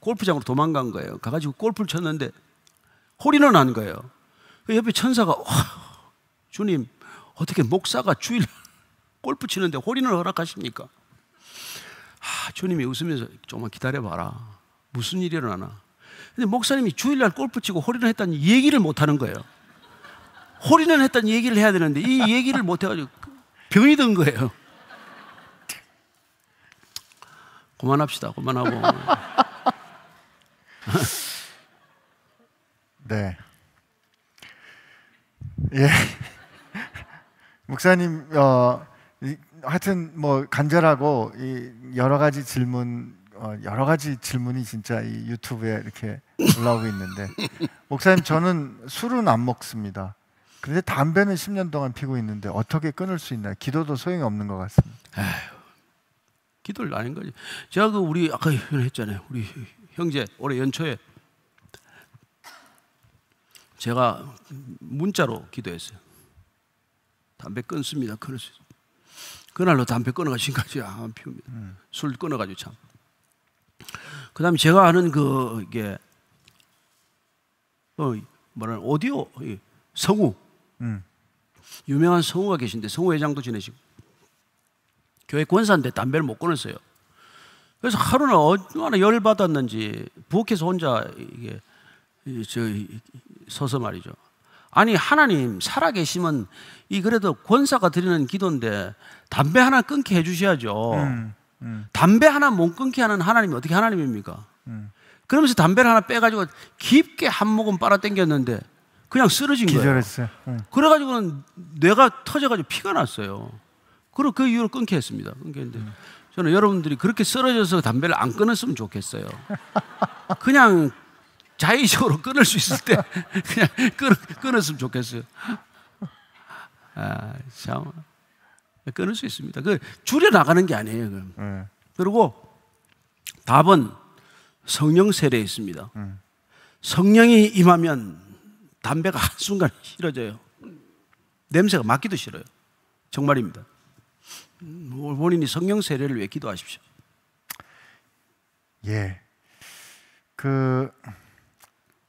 Speaker 1: 골프장으로 도망간 거예요. 가가지고 골프를 쳤는데 홀인원 한 거예요. 그 옆에 천사가 주님 어떻게 목사가 주일 골프 치는데 홀인을 허락하십니까? 아, 주님이 웃으면서 조금만 기다려봐라. 무슨 일이 일어나나? 근데 목사님이 주일날 골프 치고 홀인을 했다는 얘기를 못 하는 거예요. 홀인을 했다는 얘기를 해야 되는데 이 얘기를 못 해가지고 병이 든 거예요. 그만합시다. 그만하고.
Speaker 2: 네. 예. 목사님 어 하여튼 뭐 간절하고 이 여러 가지 질문 어, 여러 가지 질문이 진짜 이 유튜브에 이렇게 올라오고 있는데 목사님 저는 술은 안 먹습니다. 근데 담배는 10년 동안 피고 있는데 어떻게 끊을 수 있나요? 기도도 소용이
Speaker 1: 없는 것 같습니다. 에휴, 기도를 아닌 거지. 제가 그 우리 아까 했잖아요. 우리 형제 올해 연초에 제가 문자로 기도했어요. 담배 끊습니다. 그랬어 그날로 담배 끊어가신까지 안 피웁니다. 음. 술 끊어가지고 참. 그 다음에 제가 아는 그, 이게, 어, 뭐라, 오디오, 성우. 음. 유명한 성우가 계신데, 성우 회장도 지내시고. 교회 권사인데 담배를 못 끊었어요. 그래서 하루는 얼마나 열받았는지, 부엌에서 혼자 이게, 저, 서서 말이죠. 아니 하나님 살아계시면 이 그래도 권사가 드리는 기도인데 담배 하나 끊게 해주셔야죠. 음, 음. 담배 하나 못 끊게 하는 하나님이 어떻게 하나님입니까? 음. 그러면서 담배를 하나 빼가지고 깊게 한 모금 빨아당겼는데 그냥 쓰러진 기절했어요. 거예요. 음. 그래가지고는 뇌가 터져가지고 피가 났어요. 그리고 그 이후로 끊게 했습니다. 끊겼는데 음. 저는 여러분들이 그렇게 쓰러져서 담배를 안 끊었으면 좋겠어요. 그냥 자의적으로 끊을 수 있을 때 그냥 끊, 끊었으면 좋겠어요. 아, 참. 끊을 수 있습니다. 그 줄여 나가는 게 아니에요. 그럼. 네. 그리고 답은 성령 세례에 있습니다. 네. 성령이 임하면 담배가 한순간 싫어져요. 냄새가 맡기도 싫어요. 정말입니다. 음, 본인이 성령 세례를 왜 기도하십시오?
Speaker 2: 예. 그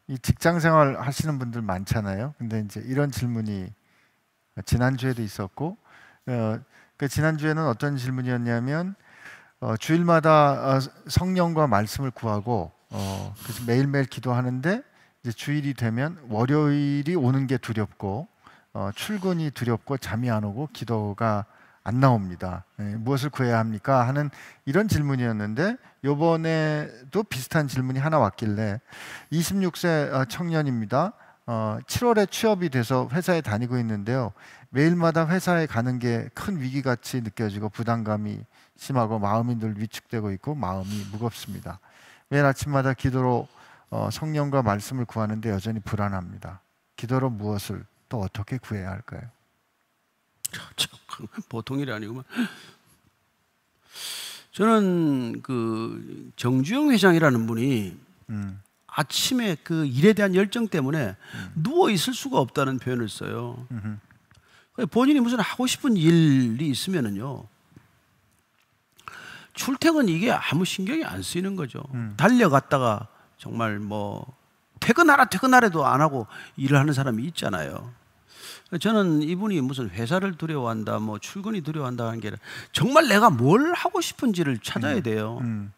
Speaker 2: 이 직장 생활 하시는 분들 많잖아요. 근데 이제 이런 질문이 지난주에도 있었고 어, 그 지난주에는 어떤 질문이었냐면 어, 주일마다 어, 성령과 말씀을 구하고 어, 그래서 매일매일 기도하는데 이제 주일이 되면 월요일이 오는 게 두렵고 어, 출근이 두렵고 잠이 안 오고 기도가 안 나옵니다. 예, 무엇을 구해야 합니까? 하는 이런 질문이었는데 요번에도 비슷한 질문이 하나 왔길래 26세 어, 청년입니다. 7월에 어, 취업이 돼서 회사에 다니고 있는데요. 매일마다 회사에 가는 게 큰 위기같이 느껴지고 부담감이 심하고 마음이 늘 위축되고 있고 마음이 무겁습니다. 매일 아침마다 기도로 어, 성령과 말씀을 구하는데 여전히 불안합니다. 기도로 무엇을 또 어떻게 구해야 할까요?
Speaker 1: 보통 일이 아니구만. 저는 그 정주영 회장이라는 분이 음. 아침에 그 일에 대한 열정 때문에 음. 누워 있을 수가 없다는 표현을 써요. 음흠. 그 본인이 무슨 하고 싶은 일이 있으면은요. 출퇴근 이게 아무 신경이 안 쓰이는 거죠. 음. 달려갔다가 정말 뭐 퇴근하라 퇴근하라도 안 하고 일을 하는 사람이 있잖아요. 저는 이분이 무슨 회사를 두려워한다, 뭐 출근이 두려워한다 하는 게 아니라 정말 내가 뭘 하고 싶은지를 찾아야 음, 돼요. 음.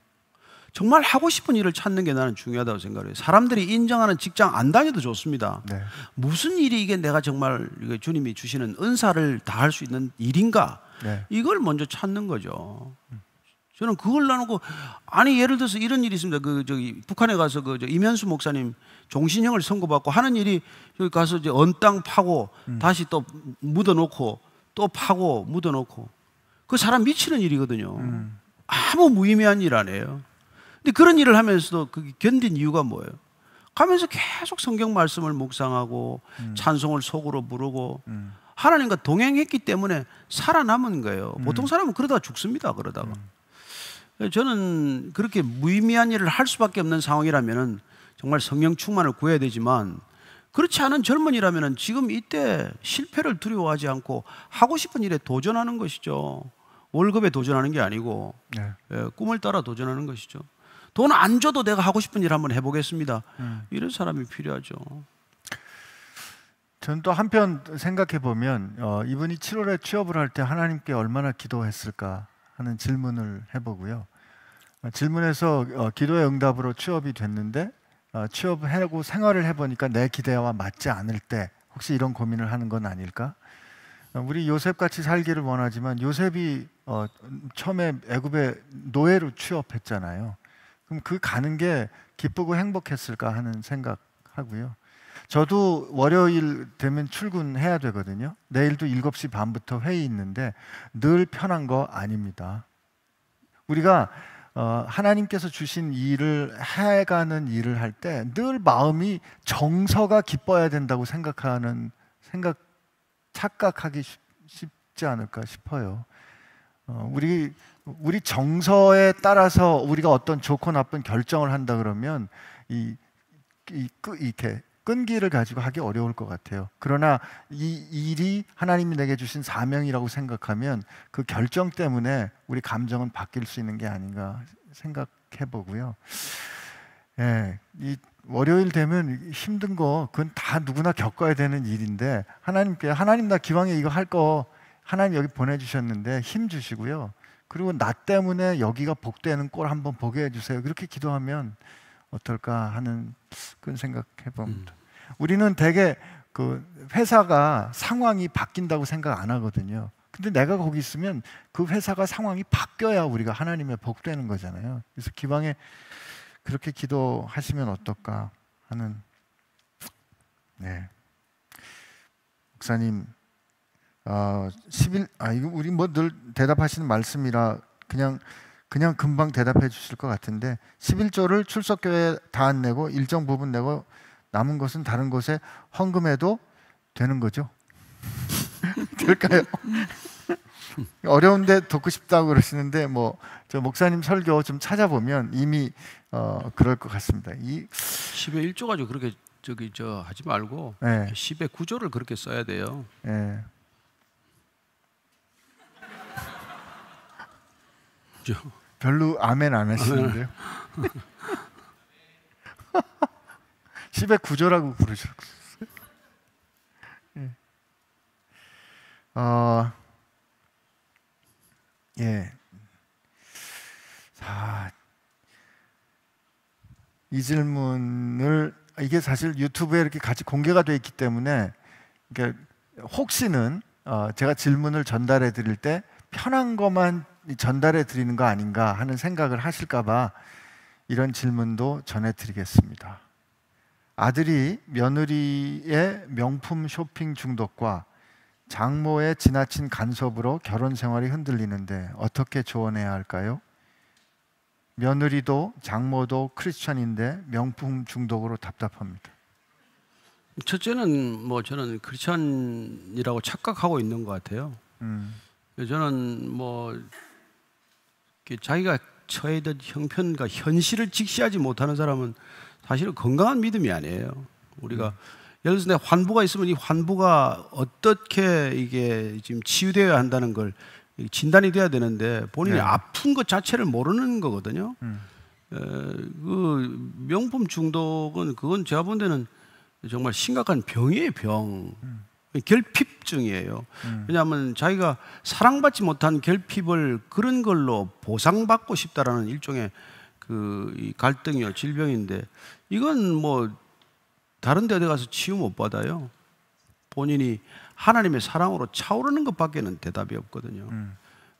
Speaker 1: 정말 하고 싶은 일을 찾는 게 나는 중요하다고 생각해요. 사람들이 인정하는 직장 안 다녀도 좋습니다. 네. 무슨 일이 이게 내가 정말 주님이 주시는 은사를 다 할 수 있는 일인가? 네. 이걸 먼저 찾는 거죠. 음. 저는 그걸 나누고 아니 예를 들어서 이런 일이 있습니다. 그 저기 북한에 가서 그저 임현수 목사님 종신형을 선고받고 하는 일이 여기 가서 이제 언땅 파고 음. 다시 또 묻어놓고 또 파고 묻어놓고 그 사람 미치는 일이거든요. 음. 아무 무의미한 일 아니에요. 근데 그런 일을 하면서도 그 견딘 이유가 뭐예요? 가면서 계속 성경 말씀을 묵상하고 음. 찬송을 속으로 부르고 음. 하나님과 동행했기 때문에 살아남은 거예요. 보통 음. 사람은 그러다가 죽습니다. 그러다가. 음. 저는 그렇게 무의미한 일을 할 수밖에 없는 상황이라면 정말 성령 충만을 구해야 되지만 그렇지 않은 젊은이라면 지금 이때 실패를 두려워하지 않고 하고 싶은 일에 도전하는 것이죠. 월급에 도전하는 게 아니고 네. 예, 꿈을 따라 도전하는 것이죠. 돈 안 줘도 내가 하고 싶은 일 한번 해보겠습니다. 음. 이런 사람이 필요하죠.
Speaker 2: 저는 또 한편 생각해 보면 어, 이분이 7월에 취업을 할 때 하나님께 얼마나 기도했을까 하는 질문을 해보고요. 어, 질문에서 어, 기도의 응답으로 취업이 됐는데 어, 취업하고 생활을 해보니까 내 기대와 맞지 않을 때 혹시 이런 고민을 하는 건 아닐까? 우리 요셉 같이 살기를 원하지만 요셉이 처음에 애굽의 노예로 취업했잖아요. 그럼 그 가는 게 기쁘고 행복했을까 하는 생각하고요. 저도 월요일 되면 출근해야 되거든요. 내일도 7시 반부터 회의 있는데 늘 편한 거 아닙니다. 우리가 어, 하나님께서 주신 일을 해가는 일을 할 때 늘 마음이 정서가 기뻐야 된다고 생각하는 생각 착각하기 쉽지 않을까 싶어요. 어, 우리 우리 정서에 따라서 우리가 어떤 좋고 나쁜 결정을 한다 그러면 이, 이, 이렇게 끈기를 가지고 하기 어려울 것 같아요. 그러나 이 일이 하나님이 내게 주신 사명이라고 생각하면 그 결정 때문에 우리 감정은 바뀔 수 있는 게 아닌가 생각해 보고요. 예, 이 월요일 되면 힘든 거 그건 다 누구나 겪어야 되는 일인데 하나님께 하나님 나 기왕에 이거 할 거 하나님 여기 보내주셨는데 힘 주시고요. 그리고 나 때문에 여기가 복되는 꼴 한번 보게 해주세요. 그렇게 기도하면 어떨까 하는 그건 생각해 봅니다. 음. 우리는 되게 그 회사가 상황이 바뀐다고 생각 안 하거든요. 근데 내가 거기 있으면 그 회사가 상황이 바뀌어야 우리가 하나님의 복되는 거잖아요. 그래서 기왕에 그렇게 기도하시면 어떨까 하는 네. 목사님 어, 아, 11, 아 이거 우리 뭐늘 대답하시는 말씀이라 그냥 그냥 금방 대답해 주실 것 같은데 11조를 출석교회 다안 내고 일정 부분 내고 남은 것은 다른 곳에 헌금해도 되는 거죠? 될까요? 어려운데 돕고 싶다고 그러시는데 뭐 저 목사님 설교 좀 찾아보면 이미 어 그럴 것 같습니다.
Speaker 1: 이 10의 1조 가지고 그렇게 저기 저 하지 말고 네. 10의 9조를 그렇게 써야 돼요.
Speaker 2: 네. 별로 아멘 안 하시는데요. 십의 구조라고 부르셨어요. 예. 어, 예. 아, 이 질문을 이게 사실 유튜브에 이렇게 같이 공개가 돼 있기 때문에 그러니까 혹시는 어, 제가 질문을 전달해 드릴 때 편한 것만 전달해 드리는 거 아닌가 하는 생각을 하실까봐 이런 질문도 전해드리겠습니다. 아들이 며느리의 명품 쇼핑 중독과 장모의 지나친 간섭으로 결혼 생활이 흔들리는데 어떻게 조언해야 할까요? 며느리도 장모도 크리스천인데 명품 중독으로 답답합니다.
Speaker 1: 첫째는 뭐 저는 크리스천이라고 착각하고 있는 것 같아요. 음. 저는 뭐그 자기가 처해 있던 형편과 현실을 직시하지 못하는 사람은 사실은 건강한 믿음이 아니에요. 우리가 음. 예를 들어서 환부가 있으면 이 환부가 어떻게 이게 지금 치유되어야 한다는 걸 진단이 돼야 되는데 본인이 네. 아픈 것 자체를 모르는 거거든요. 음. 에, 그 명품 중독은 그건 제가 본 데는 정말 심각한 병이에요, 병. 음. 결핍 중이에요. 음. 왜냐하면 자기가 사랑받지 못한 결핍을 그런 걸로 보상받고 싶다라는 일종의 그 갈등이요 질병인데 이건 뭐 다른 데어 가서 치유 못 받아요. 본인이 하나님의 사랑으로 차오르는 것밖에는 대답이 없거든요. 음.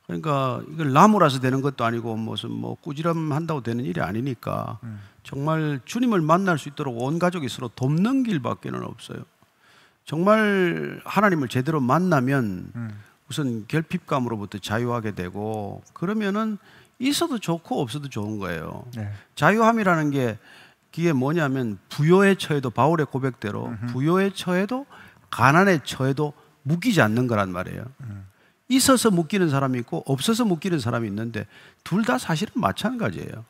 Speaker 1: 그러니까 이걸 나무라서 되는 것도 아니고 무슨 뭐 꾸지람 한다고 되는 일이 아니니까 음. 정말 주님을 만날 수 있도록 온 가족이 서로 돕는 길밖에는 없어요. 정말 하나님을 제대로 만나면 음. 우선 결핍감으로부터 자유하게 되고 그러면은 있어도 좋고 없어도 좋은 거예요. 네. 자유함이라는 게 그게 뭐냐면 부여에 처해도 바울의 고백대로 음흠. 부여에 처해도 가난에 처해도 묶이지 않는 거란 말이에요. 음. 있어서 묶이는 사람이 있고 없어서 묶이는 사람이 있는데 둘 다 사실은 마찬가지예요.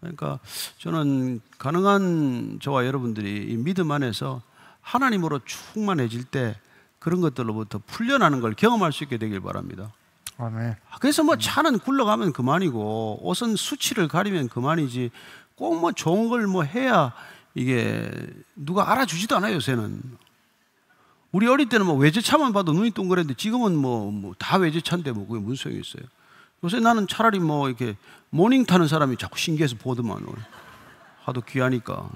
Speaker 1: 그러니까 저는 가능한 저와 여러분들이 믿음 안에서 하나님으로 충만해질 때 그런 것들로부터 풀려나는 걸 경험할 수 있게 되길 바랍니다. 아멘. 아, 그래서 뭐 차는 굴러가면 그만이고 옷은 수치를 가리면 그만이지 꼭 뭐 좋은 걸 뭐 해야 이게 누가 알아주지도 않아요 요새는. 우리 어릴 때는 뭐 외제차만 봐도 눈이 동그랬는데 지금은 뭐다 뭐 외제차인데 뭐 그게 무슨 소용이 있어요. 요새 나는 차라리 뭐 이렇게 모닝 타는 사람이 자꾸 신기해서 보드만 하도 귀하니까.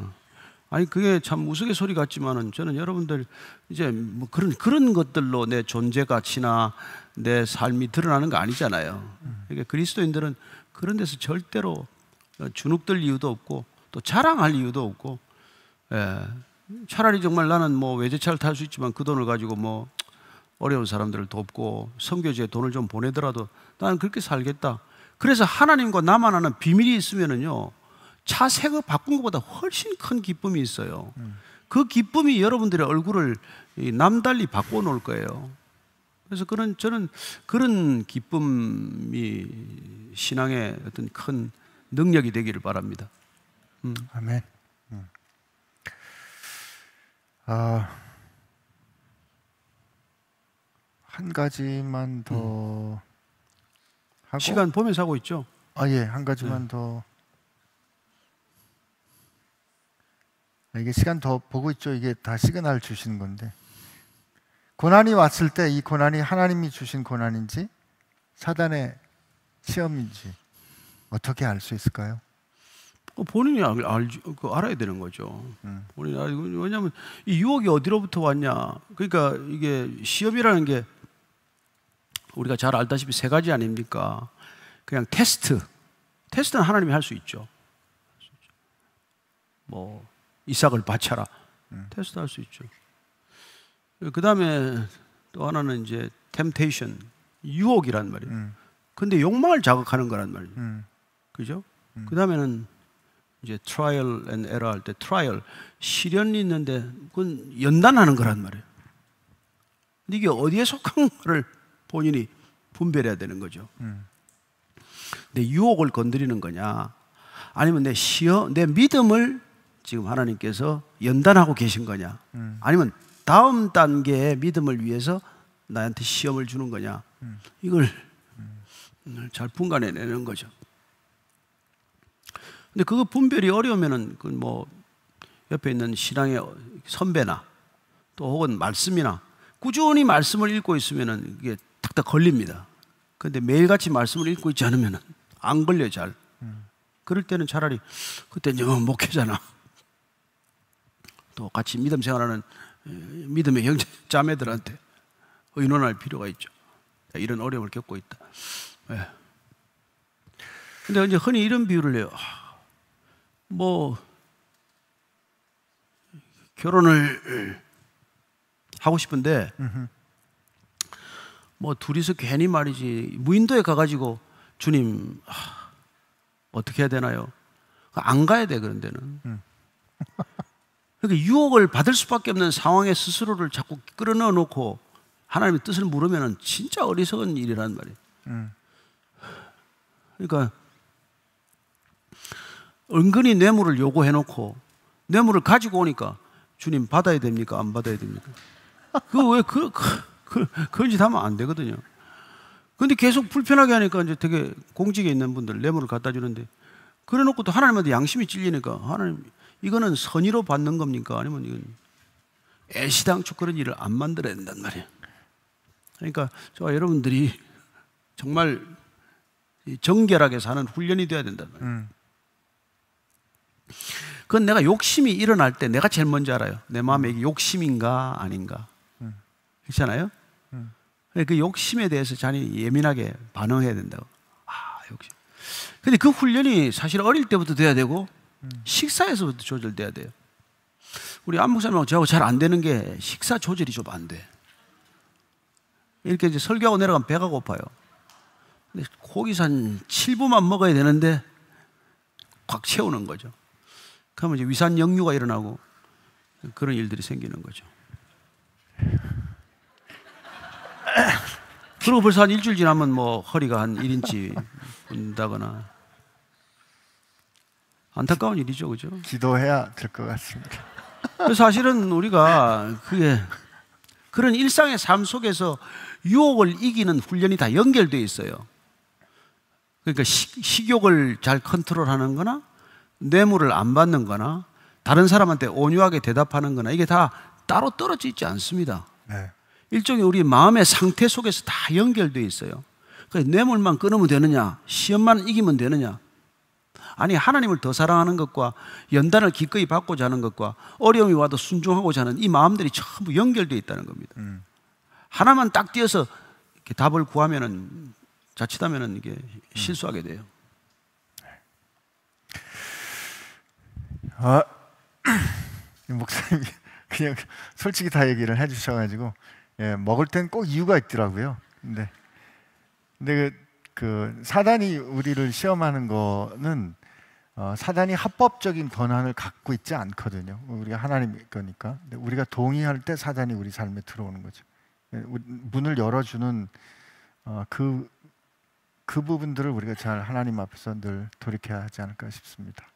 Speaker 1: 아니 그게 참 우스갯소리 같지만은 저는 여러분들 이제 뭐 그런 그런 것들로 내 존재 가치나 내 삶이 드러나는 거 아니잖아요. 그러니까 그리스도인들은 그런 데서 절대로 어, 주눅들 이유도 없고 또 자랑할 이유도 없고 예, 차라리 정말 나는 뭐 외제차를 탈 수 있지만 그 돈을 가지고 뭐 어려운 사람들을 돕고 성교지에 돈을 좀 보내더라도 나는 그렇게 살겠다. 그래서 하나님과 나만 아는 비밀이 있으면은요 차 색을 바꾼 것보다 훨씬 큰 기쁨이 있어요. 음. 그 기쁨이 여러분들의 얼굴을 남달리 바꿔 놓을 거예요. 그래서 그런 저는 그런 기쁨이 신앙의 어떤 큰 능력이 되기를 바랍니다.
Speaker 2: 음. 아멘. 음. 아, 한 가지만 더 음.
Speaker 1: 하고 시간 보면서 하고 있죠.
Speaker 2: 아 예, 한 가지만 네. 더 이게 시간 더 보고 있죠. 이게 다 시그널 주시는 건데. 고난이 왔을 때 이 고난이 하나님이 주신 고난인지 사단의 시험인지 어떻게 알 수 있을까요?
Speaker 1: 그 본인이 알, 알, 그 알아야 되는 거죠. 음. 본인이 알고 왜냐하면 이 유혹이 어디로부터 왔냐. 그러니까 이게 시험이라는 게 우리가 잘 알다시피 세 가지 아닙니까? 그냥 테스트. 테스트는 하나님이 할 수 있죠. 뭐 이삭을 바쳐라. 음. 테스트할 수 있죠. 그 다음에 또 하나는 이제 템테이션 유혹이란 말이에요. 음. 근데 욕망을 자극하는 거란 말이에요. 음. 그죠? 음. 그 다음에는 이제 트 r i a l a n 할때트 r i a 시련이 있는데 그건 연단하는 거란 말이에요. 근데 이게 어디에 속한가를 본인이 분별해야 되는 거죠. 음. 내 유혹을 건드리는 거냐, 아니면 내 시어, 내 믿음을 지금 하나님께서 연단하고 계신 거냐? 음. 아니면 다음 단계의 믿음을 위해서 나한테 시험을 주는 거냐? 음. 이걸 음. 잘 분간해내는 거죠. 근데 그거 분별이 어려우면은 그 뭐 옆에 있는 신앙의 선배나 또 혹은 말씀이나 꾸준히 말씀을 읽고 있으면은 이게 탁탁 걸립니다. 근데 매일같이 말씀을 읽고 있지 않으면은 안 걸려 잘. 음. 그럴 때는 차라리 그때 영어 목회잖아. 또 같이 믿음 생활하는 믿음의 형제 자매들한테 의논할 필요가 있죠. 이런 어려움을 겪고 있다. 예. 근데 이제 흔히 이런 비유를 해요. 뭐 결혼을 하고 싶은데 뭐 둘이서 괜히 말이지 무인도에 가가지고 주님 어떻게 해야 되나요? 안 가야 돼 그런 데는 음. 그러니까 유혹을 받을 수밖에 없는 상황에 스스로를 자꾸 끌어넣어 놓고 하나님의 뜻을 물으면 진짜 어리석은 일이란 말이에요. 음. 그러니까 은근히 뇌물을 요구해 놓고 뇌물을 가지고 오니까 주님 받아야 됩니까? 안 받아야 됩니까? 그왜 그, 그, 그, 그런 짓 하면 안 되거든요. 근데 계속 불편하게 하니까 이제 되게 공직에 있는 분들 뇌물을 갖다 주는데 그래 놓고도 하나님한테 양심이 찔리니까 하나님 이거는 선의로 받는 겁니까? 아니면 이건 애시당초 그런 일을 안 만들어야 된단 말이에요. 그러니까 저 여러분들이 정말 정결하게 사는 훈련이 돼야 된단 말이에요. 음. 그건 내가 욕심이 일어날 때 내가 제일 먼저 알아요. 내 마음에 욕심인가 아닌가. 음. 그렇잖아요? 음. 그, 그 욕심에 대해서 자니 예민하게 반응해야 된다고. 아, 욕심. 근데 그 훈련이 사실 어릴 때부터 돼야 되고 식사에서부터 조절돼야 돼요. 우리 안목사님하고 저하고 잘 안 되는 게 식사 조절이 좀 안 돼. 이렇게 이제 설교하고 내려가면 배가 고파요. 근데 고기 산 7부만 먹어야 되는데 꽉 채우는 거죠. 그러면 이제 위산 역류가 일어나고 그런 일들이 생기는 거죠. 그리고 벌써 한 일주일 지나면 뭐 허리가 한 1인치 분다거나 안타까운 일이죠, 그죠? 기도해야 될 것 같습니다. 사실은 우리가 그게 그런 일상의 삶 속에서 유혹을 이기는 훈련이 다 연결되어 있어요. 그러니까 식, 욕을잘 컨트롤하는 거나 뇌물을 안 받는 거나 다른 사람한테 온유하게 대답하는 거나 이게 다 따로 떨어져 있지 않습니다. 네. 일종의 우리 마음의 상태 속에서 다 연결되어 있어요. 그 뇌물만 끊으면 되느냐, 시험만 이기면 되느냐, 아니 하나님을 더 사랑하는 것과 연단을 기꺼이 받고자 하는 것과 어려움이 와도 순종하고자 하는 이 마음들이 전부 연결되어 있다는 겁니다. 음. 하나만 딱 띄어서 답을 구하면은 자칫하면은 이게 음. 실수하게 돼요.
Speaker 2: 아, 목사님 그냥 솔직히 다 얘기를 해주셔가지고 예, 먹을 땐 꼭 이유가 있더라고요. 근데 근데 그, 그 사단이 우리를 시험하는 거는 어, 사단이 합법적인 권한을 갖고 있지 않거든요. 우리가 하나님의 거니까. 우리가 동의할 때 사단이 우리 삶에 들어오는 거죠. 예, 문을 열어주는 어, 그, 그 부분들을 우리가 잘 하나님 앞에서 늘 돌이켜야 하지 않을까 싶습니다.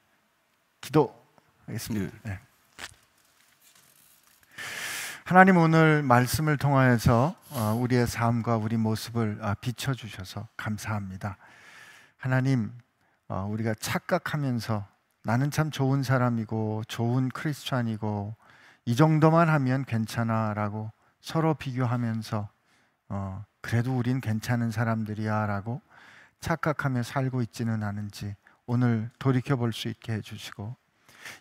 Speaker 2: 기도하겠습니다. 네. 예. 하나님 오늘 말씀을 통하여서 어, 우리의 삶과 우리 모습을 아, 비춰주셔서 감사합니다. 하나님 어, 우리가 착각하면서 나는 참 좋은 사람이고 좋은 크리스천이고이 정도만 하면 괜찮아라고 서로 비교하면서 어, 그래도 우린 괜찮은 사람들이야라고 착각하며 살고 있지는 않은지 오늘 돌이켜 볼 수 있게 해주시고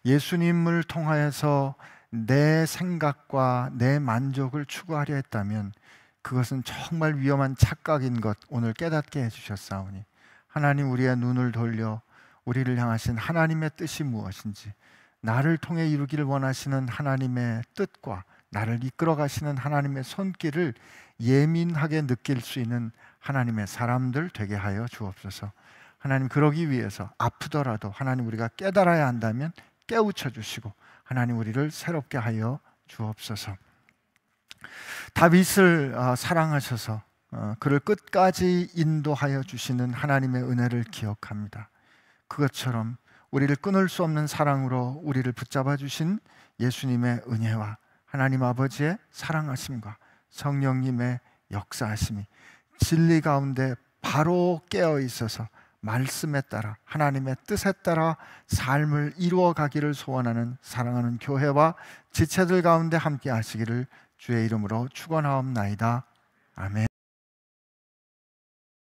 Speaker 2: 예수님을 통하여서 내 생각과 내 만족을 추구하려 했다면 그것은 정말 위험한 착각인 것 오늘 깨닫게 해주셨사오니 하나님 우리의 눈을 돌려 우리를 향하신 하나님의 뜻이 무엇인지 나를 통해 이루기를 원하시는 하나님의 뜻과 나를 이끌어 가시는 하나님의 손길을 예민하게 느낄 수 있는 하나님의 사람들 되게 하여 주옵소서. 하나님 그러기 위해서 아프더라도 하나님 우리가 깨달아야 한다면 깨우쳐 주시고 하나님 우리를 새롭게 하여 주옵소서. 다윗을 어, 사랑하셔서 어, 그를 끝까지 인도하여 주시는 하나님의 은혜를 기억합니다. 그것처럼 우리를 끊을 수 없는 사랑으로 우리를 붙잡아 주신 예수님의 은혜와 하나님 아버지의 사랑하심과 성령님의 역사하심이 진리 가운데 바로 깨어 있어서 말씀에 따라 하나님의 뜻에 따라 삶을 이루어 가기를 소원하는 사랑하는 교회와 지체들 가운데 함께 하시기를 주의 이름으로 축원하옵나이다. 아멘.